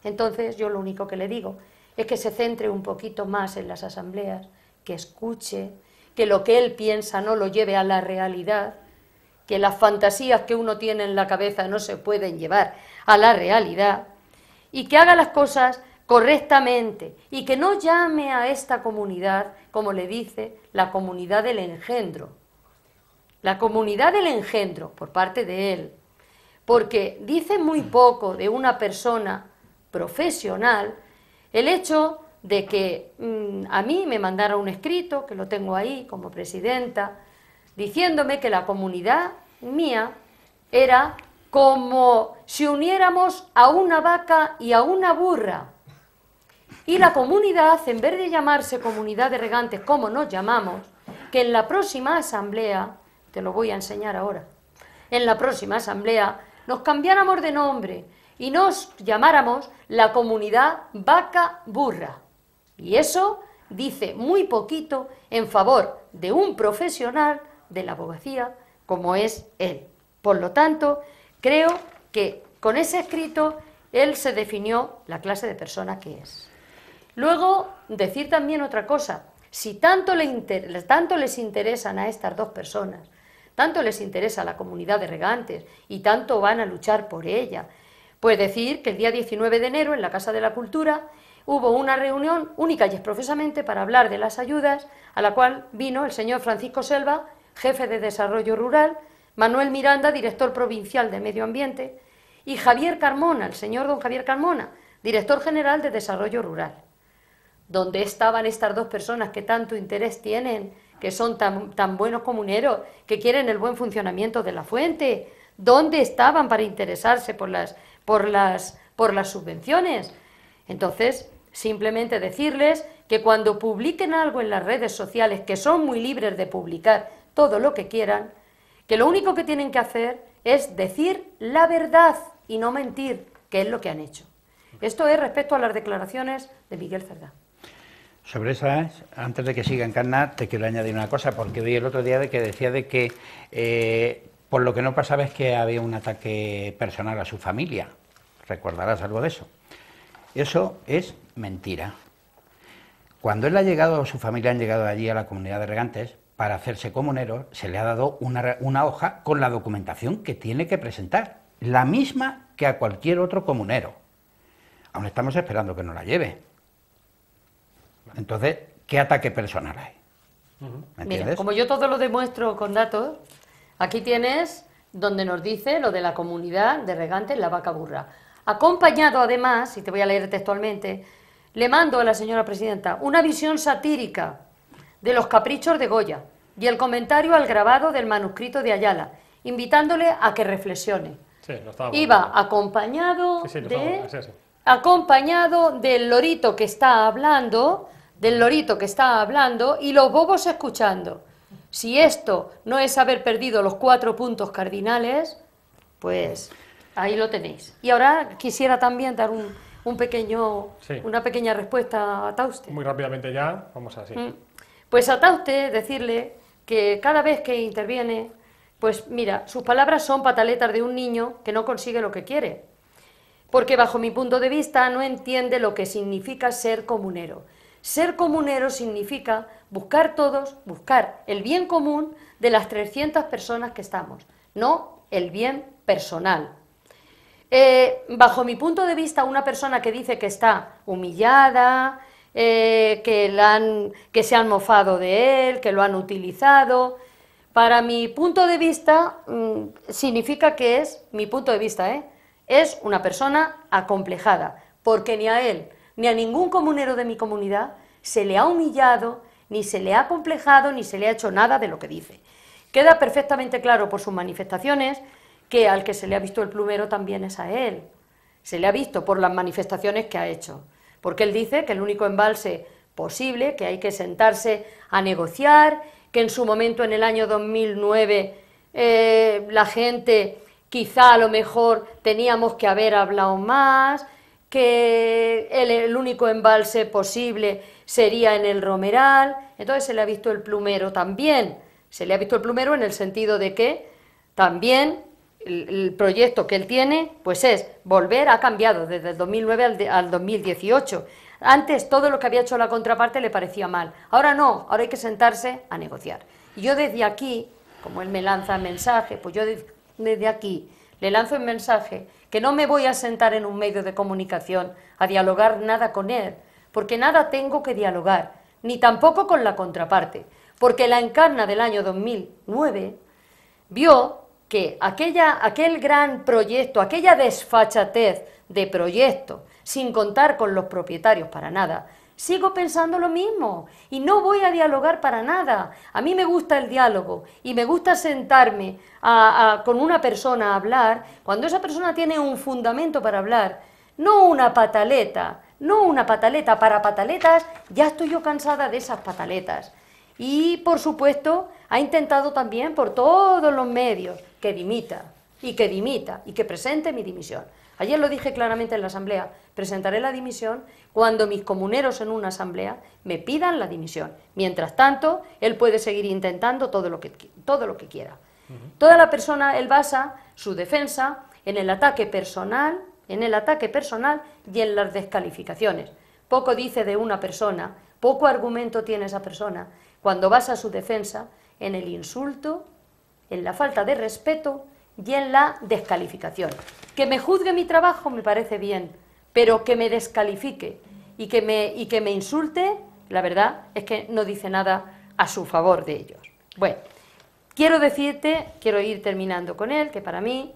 Entonces yo lo único que le digo es que se centre un poquito más en las asambleas, que escuche, que lo que él piensa no lo lleve a la realidad, que las fantasías que uno tiene en la cabeza no se pueden llevar a la realidad, y que haga las cosas correctamente y que no llame a esta comunidad, como le dice, la comunidad del engendro. La comunidad del engendro por parte de él, porque dice muy poco de una persona profesional, el hecho de que mm, a mí me mandara un escrito, que lo tengo ahí como presidenta, diciéndome que la comunidad mía era como si uniéramos a una vaca y a una burra. Y la comunidad, en vez de llamarse comunidad de regantes como nos llamamos, que en la próxima asamblea, te lo voy a enseñar ahora, en la próxima asamblea nos cambiáramos de nombre, y nos llamáramos la comunidad vaca burra. Y eso dice muy poquito en favor de un profesional de la abogacía como es él. Por lo tanto, creo que con ese escrito él se definió la clase de persona que es. Luego, decir también otra cosa, si tanto, les interesan a estas dos personas, tanto les interesa la comunidad de regantes y tanto van a luchar por ella, pues decir que el día 19 de enero en la Casa de la Cultura hubo una reunión única y exprofesamente para hablar de las ayudas, a la cual vino el señor Francisco Selva, jefe de Desarrollo Rural, Manuel Miranda, director provincial de Medio Ambiente, y Javier Carmona, el señor don Javier Carmona, director general de Desarrollo Rural. Donde estaban estas dos personas que tanto interés tienen, que son tan, tan buenos comuneros, que quieren el buen funcionamiento de la fuente? ¿Dónde estaban para interesarse por las por las, por las subvenciones. Entonces, simplemente decirles que cuando publiquen algo en las redes sociales, que son muy libres de publicar todo lo que quieran, que lo único que tienen que hacer es decir la verdad y no mentir, que es lo que han hecho. Esto es respecto a las declaraciones de Miguel Cerdá. Sobre esas, antes de que siga Encarna, te quiero añadir una cosa, porque vi el otro día de que decía de que eh, por lo que no pasaba es que había un ataque personal a su familia. Recordarás algo de eso. Eso es mentira. Cuando él ha llegado, su familia han llegado allí a la comunidad de regantes para hacerse comunero, se le ha dado una, hoja con la documentación que tiene que presentar, la misma que a cualquier otro comunero. Aún estamos esperando que nos la lleve. Entonces, ¿qué ataque personal hay? ¿Me entiendes? como yo todo lo demuestro con datos, Aquí tienes donde nos dice lo de la comunidad de regantes La Vaca Burra. Acompañado además, y te voy a leer textualmente, le mando a la señora presidenta una visión satírica de los caprichos de Goya y el comentario al grabado del manuscrito de Ayala, invitándole a que reflexione. Sí, Iba acompañado acompañado del lorito que está hablando, del lorito que está hablando y los bobos escuchando. Si esto no es haber perdido los cuatro puntos cardinales, pues ahí lo tenéis. Y ahora quisiera también dar un, pequeño, una pequeña respuesta a Tauste. Muy rápidamente ya, vamos así. Mm. Pues a Tauste decirle que cada vez que interviene, pues mira, sus palabras son pataletas de un niño que no consigue lo que quiere, porque bajo mi punto de vista no entiende lo que significa ser comunero. Ser comunero significa buscar todos, buscar el bien común de las 300 personas que estamos, no el bien personal. Eh, bajo mi punto de vista, una persona que dice que está humillada, eh, que, que se han mofado de él, que lo han utilizado, para mi punto de vista, mm, significa que es, mi punto de vista, eh, es una persona acomplejada, porque ni a él ni a ningún comunero de mi comunidad se le ha humillado, ni se le ha complejado, ni se le ha hecho nada de lo que dice. Queda perfectamente claro por sus manifestaciones que al que se le ha visto el plumero también es a él. Se le ha visto por las manifestaciones que ha hecho. Porque él dice que el único embalse posible, que hay que sentarse a negociar, que en su momento, en el año 2009, eh, la gente quizá a lo mejor teníamos que haber hablado más, que el, único embalse posible sería en el Romeral, entonces se le ha visto el plumero también, se le ha visto el plumero en el sentido de que también el, proyecto que él tiene, pues es volver, ha cambiado desde el 2009 al, 2018. Antes todo lo que había hecho la contraparte le parecía mal, ahora no, ahora hay que sentarse a negociar. Y yo desde aquí, como él me lanza mensaje, pues yo desde aquí le lanzo el mensaje que no me voy a sentar en un medio de comunicación a dialogar nada con él, porque nada tengo que dialogar, ni tampoco con la contraparte, porque la encarna del año 2009 vio que aquel gran proyecto, aquella desfachatez de proyecto, sin contar con los propietarios para nada, sigo pensando lo mismo y no voy a dialogar para nada. A mí me gusta el diálogo y me gusta sentarme con una persona a hablar cuando esa persona tiene un fundamento para hablar, no una pataleta, no una pataleta. Para pataletas ya estoy yo cansada de esas pataletas. Y por supuesto ha intentado también por todos los medios que dimita y que dimita y que presente mi dimisión. Ayer lo dije claramente en la asamblea, presentaré la dimisión cuando mis comuneros en una asamblea me pidan la dimisión. Mientras tanto, él puede seguir intentando todo lo que, todo lo que quiera. Toda la persona, él basa su defensa en el ataque personal, en el ataque personal y en las descalificaciones. Poco dice de una persona, poco argumento tiene esa persona cuando basa su defensa en el insulto, en la falta de respeto y en la descalificación. Que me juzgue mi trabajo me parece bien, pero que me descalifique y que me, y que me insulte, la verdad es que no dice nada a su favor de ellos. Bueno, quiero decirte, quiero ir terminando con él, que para mí,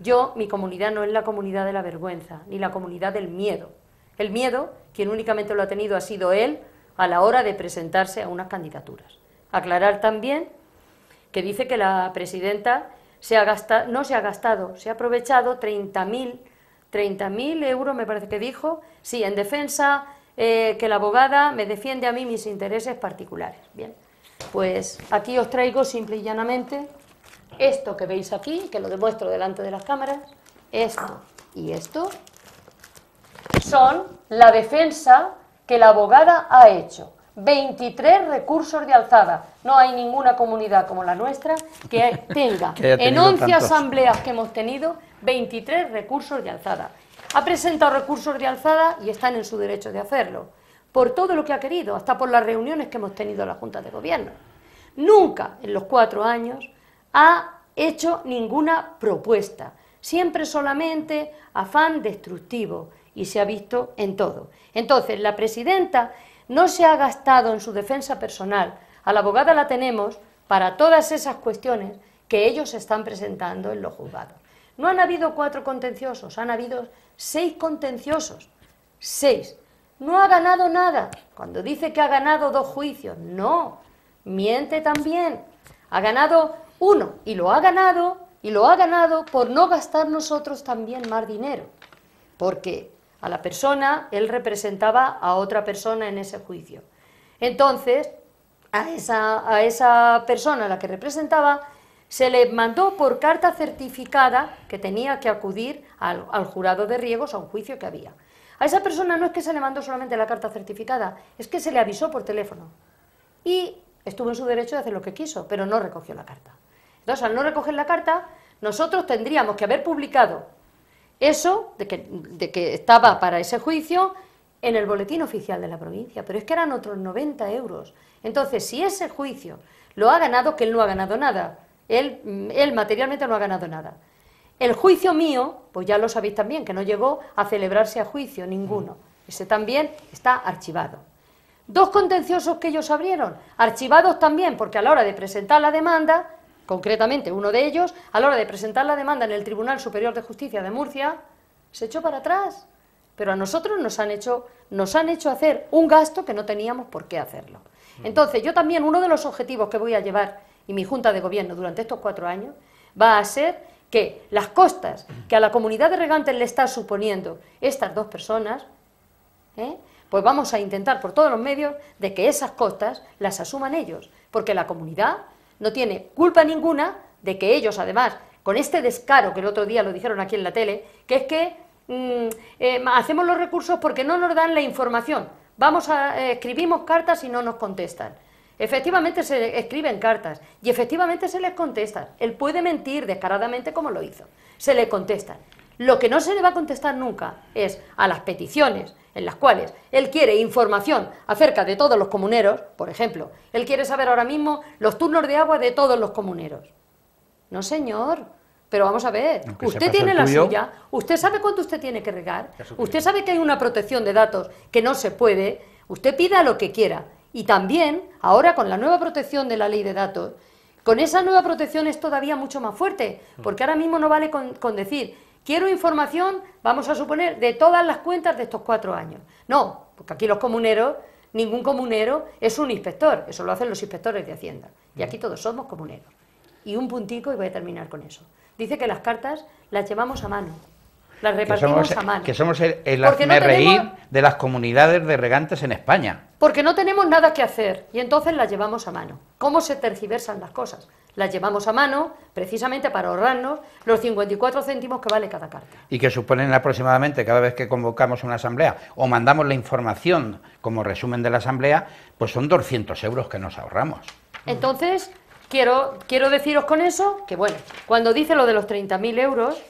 yo, mi comunidad no es la comunidad de la vergüenza, ni la comunidad del miedo. El miedo, quien únicamente lo ha tenido, ha sido él a la hora de presentarse a unas candidaturas. Aclarar también que dice que la presidenta se ha gastado, no se ha gastado, se ha aprovechado 30.000 30 euros, me parece que dijo, sí, en defensa, eh, que la abogada me defiende a mí mis intereses particulares. Bien, pues aquí os traigo simple y llanamente esto que veis aquí, que lo demuestro delante de las cámaras, esto y esto, son la defensa que la abogada ha hecho. 23 recursos de alzada, no hay ninguna comunidad como la nuestra que *laughs* tenga en 11 asambleas que hemos tenido 23 recursos de alzada. Ha presentado recursos de alzada y están en su derecho de hacerlo, por todo lo que ha querido, hasta por las reuniones que hemos tenido en la Junta de Gobierno. Nunca en los cuatro años ha hecho ninguna propuesta, siempre solamente afán destructivo y se ha visto en todo. Entonces, la presidenta no se ha gastado en su defensa personal a la abogada la tenemos para todas esas cuestiones que ellos están presentando en los juzgados. No han habido cuatro contenciosos, han habido seis contenciosos. Seis. No ha ganado nada. Cuando dice que ha ganado dos juicios, no. Miente también. Ha ganado uno y lo ha ganado y lo ha ganado por no gastar nosotros también más dinero. Porque a la persona él representaba a otra persona en ese juicio. Entonces, a esa, a esa persona a la que representaba, se le mandó por carta certificada que tenía que acudir al, jurado de riegos a un juicio que había. A esa persona no es que se le mandó solamente la carta certificada, es que se le avisó por teléfono. Y estuvo en su derecho de hacer lo que quiso, pero no recogió la carta. Entonces, al no recoger la carta, nosotros tendríamos que haber publicado eso de que, de que estaba para ese juicio, en el boletín oficial de la provincia, pero es que eran otros 90 euros. Entonces, si ese juicio lo ha ganado, que él no ha ganado nada, él, mm, él materialmente no ha ganado nada. El juicio mío, pues ya lo sabéis también, que no llegó a celebrarse a juicio ninguno. Ese también está archivado. Dos contenciosos que ellos abrieron, archivados también, porque a la hora de presentar la demanda, concretamente uno de ellos, a la hora de presentar la demanda en el Tribunal Superior de Justicia de Murcia, se echó para atrás pero a nosotros nos han hecho, nos han hecho hacer un gasto que no teníamos por qué hacerlo. Mm. Entonces, yo también, uno de los objetivos que voy a llevar y mi Junta de Gobierno durante estos cuatro años va a ser que las costas que a la comunidad de regantes le están suponiendo estas dos personas, ¿eh? pues vamos a intentar por todos los medios de que esas costas las asuman ellos, porque la comunidad no tiene culpa ninguna de que ellos, además, con este descaro que el otro día lo dijeron aquí en la tele, que es que Mm, eh, hacemos los recursos porque no nos dan la información. Vamos a, eh, escribimos cartas y no nos contestan. Efectivamente se escriben cartas y efectivamente se les contesta. Él puede mentir descaradamente como lo hizo. Se le contesta... Lo que no se le va a contestar nunca es a las peticiones en las cuales él quiere información acerca de todos los comuneros, por ejemplo, él quiere saber ahora mismo los turnos de agua de todos los comuneros. No, señor, pero vamos a ver, usted tiene la suya, usted sabe cuánto usted tiene que regar, usted sabe que hay una protección de datos que no se puede, usted pida lo que quiera. Y también, ahora con la nueva protección de la ley de datos, con esa nueva protección es todavía mucho más fuerte, mm. porque ahora mismo no vale con decir, quiero información, vamos a suponer, de todas las cuentas de estos cuatro años. No, porque aquí los comuneros ningún comunero es un inspector, eso lo hacen los inspectores de Hacienda. Y mm. aquí todos somos comuneros y un puntico y voy a terminar con eso. Dice que las cartas las llevamos a mano, las repartimos a mano. Que somos el, el de las comunidades de regantes en España. Porque no tenemos nada que hacer y entonces las llevamos a mano. ¿Cómo se tergiversan las cosas? Las llevamos a mano precisamente para ahorrarnos los 54 céntimos que vale cada carta. Y que suponen aproximadamente cada vez que convocamos una asamblea o mandamos la información como resumen de la asamblea, pues son 200 euros que nos ahorramos. Entonces, Quiero, deciros con eso que, bueno, cuando dice lo de los 30.000 euros,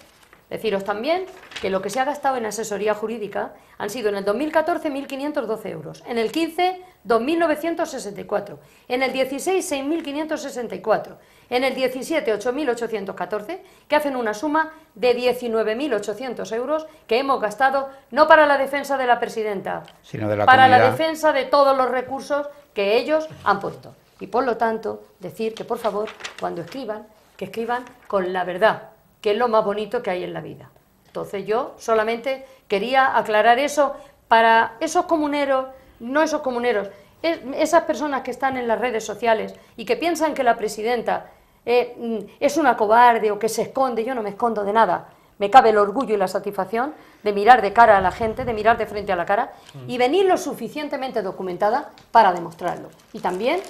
deciros también que lo que se ha gastado en asesoría jurídica han sido en el 2014 1.512 euros, en el 15 2.964, en el 16 6.564, en el 17 8.814, que hacen una suma de 19.800 euros que hemos gastado no para la defensa de la presidenta, sino de para la defensa de todos los recursos que ellos han puesto. Y por lo tanto, decir que por favor, cuando escriban, que escriban con la verdad, que es lo más bonito que hay en la vida. Entonces yo solamente quería aclarar eso para esos comuneros, no esos comuneros, esas personas que están en las redes sociales y que piensan que la presidenta eh, mm, es una cobarde o que se esconde, yo no me escondo de nada. Me cabe el orgullo y la satisfacción de mirar de cara a la gente, de mirar de frente a la cara y venir lo suficientemente documentada para demostrarlo. Y también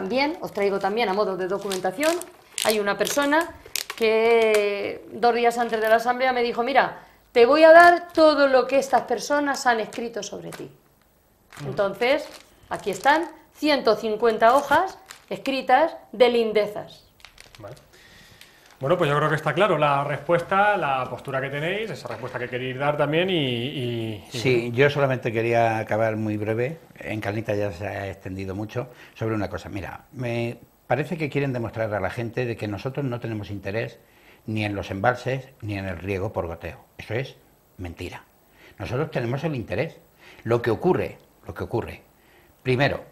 también os traigo también a modo de documentación, hay una persona que dos días antes de la asamblea me dijo, mira, te voy a dar todo lo que estas personas han escrito sobre ti. Mm. Entonces, aquí están 150 hojas escritas de lindezas. Bueno, pues yo creo que está claro la respuesta, la postura que tenéis, esa respuesta que queréis dar también y... Sí, yo solamente quería acabar muy breve, en Carnita ya se ha extendido mucho, sobre una cosa. Mira, me parece que quieren demostrar a la gente de que nosotros no tenemos interés ni en los embalses ni en el riego por goteo. Eso es mentira. Nosotros tenemos el interés. Lo que ocurre, lo que ocurre, primero,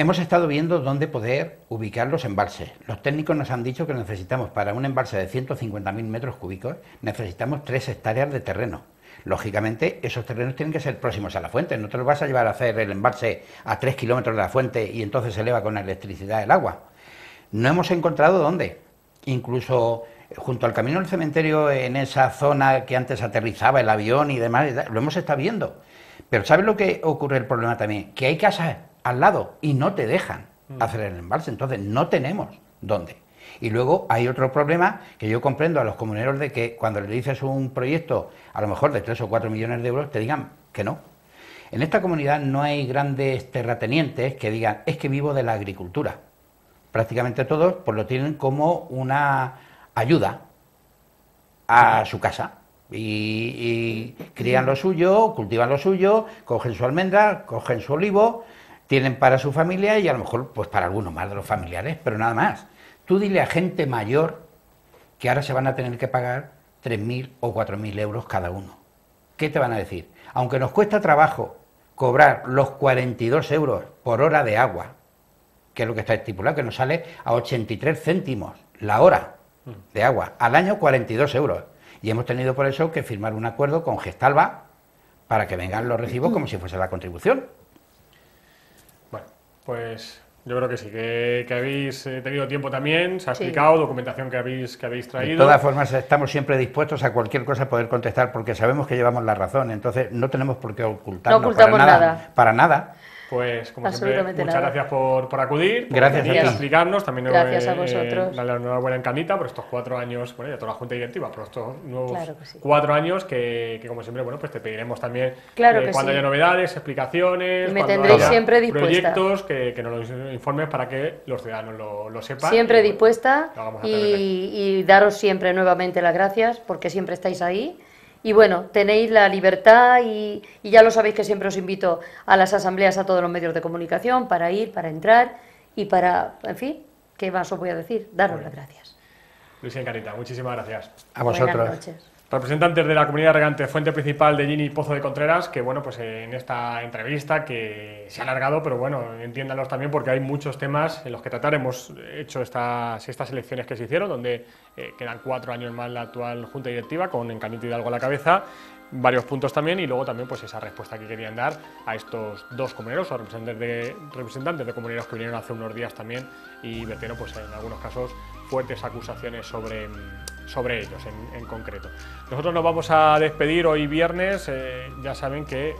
Hemos estado viendo dónde poder ubicar los embalses. Los técnicos nos han dicho que necesitamos para un embalse de 150.000 metros cúbicos, necesitamos 3 hectáreas de terreno. Lógicamente, esos terrenos tienen que ser próximos a la fuente. No te los vas a llevar a hacer el embalse a 3 kilómetros de la fuente y entonces se eleva con la electricidad el agua. No hemos encontrado dónde. Incluso junto al camino del cementerio, en esa zona que antes aterrizaba el avión y demás, lo hemos estado viendo. Pero ¿sabes lo que ocurre el problema también? Que hay casas al lado y no te dejan mm. hacer el embalse. Entonces no tenemos dónde. Y luego hay otro problema que yo comprendo a los comuneros de que cuando le dices un proyecto, a lo mejor de 3 o 4 millones de euros, te digan que no. En esta comunidad no hay grandes terratenientes que digan, es que vivo de la agricultura. Prácticamente todos pues lo tienen como una ayuda a su casa. Y, y crían lo suyo, cultivan lo suyo, cogen su almendra, cogen su olivo, tienen para su familia y a lo mejor pues para algunos más de los familiares, pero nada más. Tú dile a gente mayor que ahora se van a tener que pagar 3.000 o 4.000 euros cada uno. ¿Qué te van a decir? Aunque nos cuesta trabajo cobrar los 42 euros por hora de agua, que es lo que está estipulado, que nos sale a 83 céntimos la hora de agua, al año 42 euros. Y hemos tenido por eso que firmar un acuerdo con Gestalba para que vengan los recibos como si fuese la contribución. Pues yo creo que sí, que, habéis eh, tenido tiempo también, se ha explicado, documentación que habéis, que habéis traído. De todas formas, estamos siempre dispuestos a cualquier cosa poder contestar porque sabemos que llevamos la razón, entonces no tenemos por qué ocultarnos nada. Para nada. Pues, como siempre, muchas gracias por, por acudir, gracias venir explicarnos. También gracias a eh, vosotros. Dale enhorabuena en Canita por estos cuatro años, bueno, ya toda la Junta Directiva, por estos nuevos cuatro años que, como siempre, bueno, pues te pediremos también eh, cuando haya novedades, explicaciones, proyectos, que, que, nos los informes para que los ciudadanos lo, sepan. Siempre dispuesta y, y daros siempre nuevamente las gracias porque siempre estáis ahí y bueno, tenéis la libertad y, ya lo sabéis que siempre os invito a las asambleas, a todos los medios de comunicación, para ir, para entrar y para, en fin, ¿qué más os voy a decir? Daros las gracias. Luis Carita, muchísimas gracias. A vosotros. noches representantes de la comunidad regante Fuente Principal de Gini Pozo de Contreras, que bueno, pues eh, en esta entrevista que se ha alargado, pero bueno, entiéndanlos también porque hay muchos temas en los que tratar. Hemos hecho estas, estas elecciones que se hicieron, donde eh, quedan cuatro años más la actual Junta Directiva, con Encanito Hidalgo a la cabeza, varios puntos también, y luego también pues esa respuesta que querían dar a estos dos comuneros, o representantes de, representantes de comuneros que vinieron hace unos días también, y vertieron pues en algunos casos fuertes acusaciones sobre, sobre ellos en, concreto. Nosotros nos vamos a despedir hoy viernes, eh, ya saben que eh,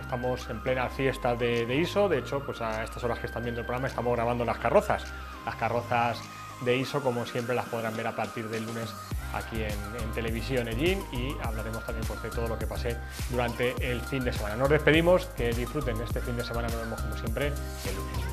estamos en plena fiesta de, ISO, de hecho pues a estas horas que están viendo el programa estamos grabando las carrozas, las carrozas de ISO como siempre las podrán ver a partir del lunes aquí en, Televisión EGIN y hablaremos también pues, de todo lo que pase durante el fin de semana. Nos despedimos, que disfruten este fin de semana, nos vemos como siempre el lunes.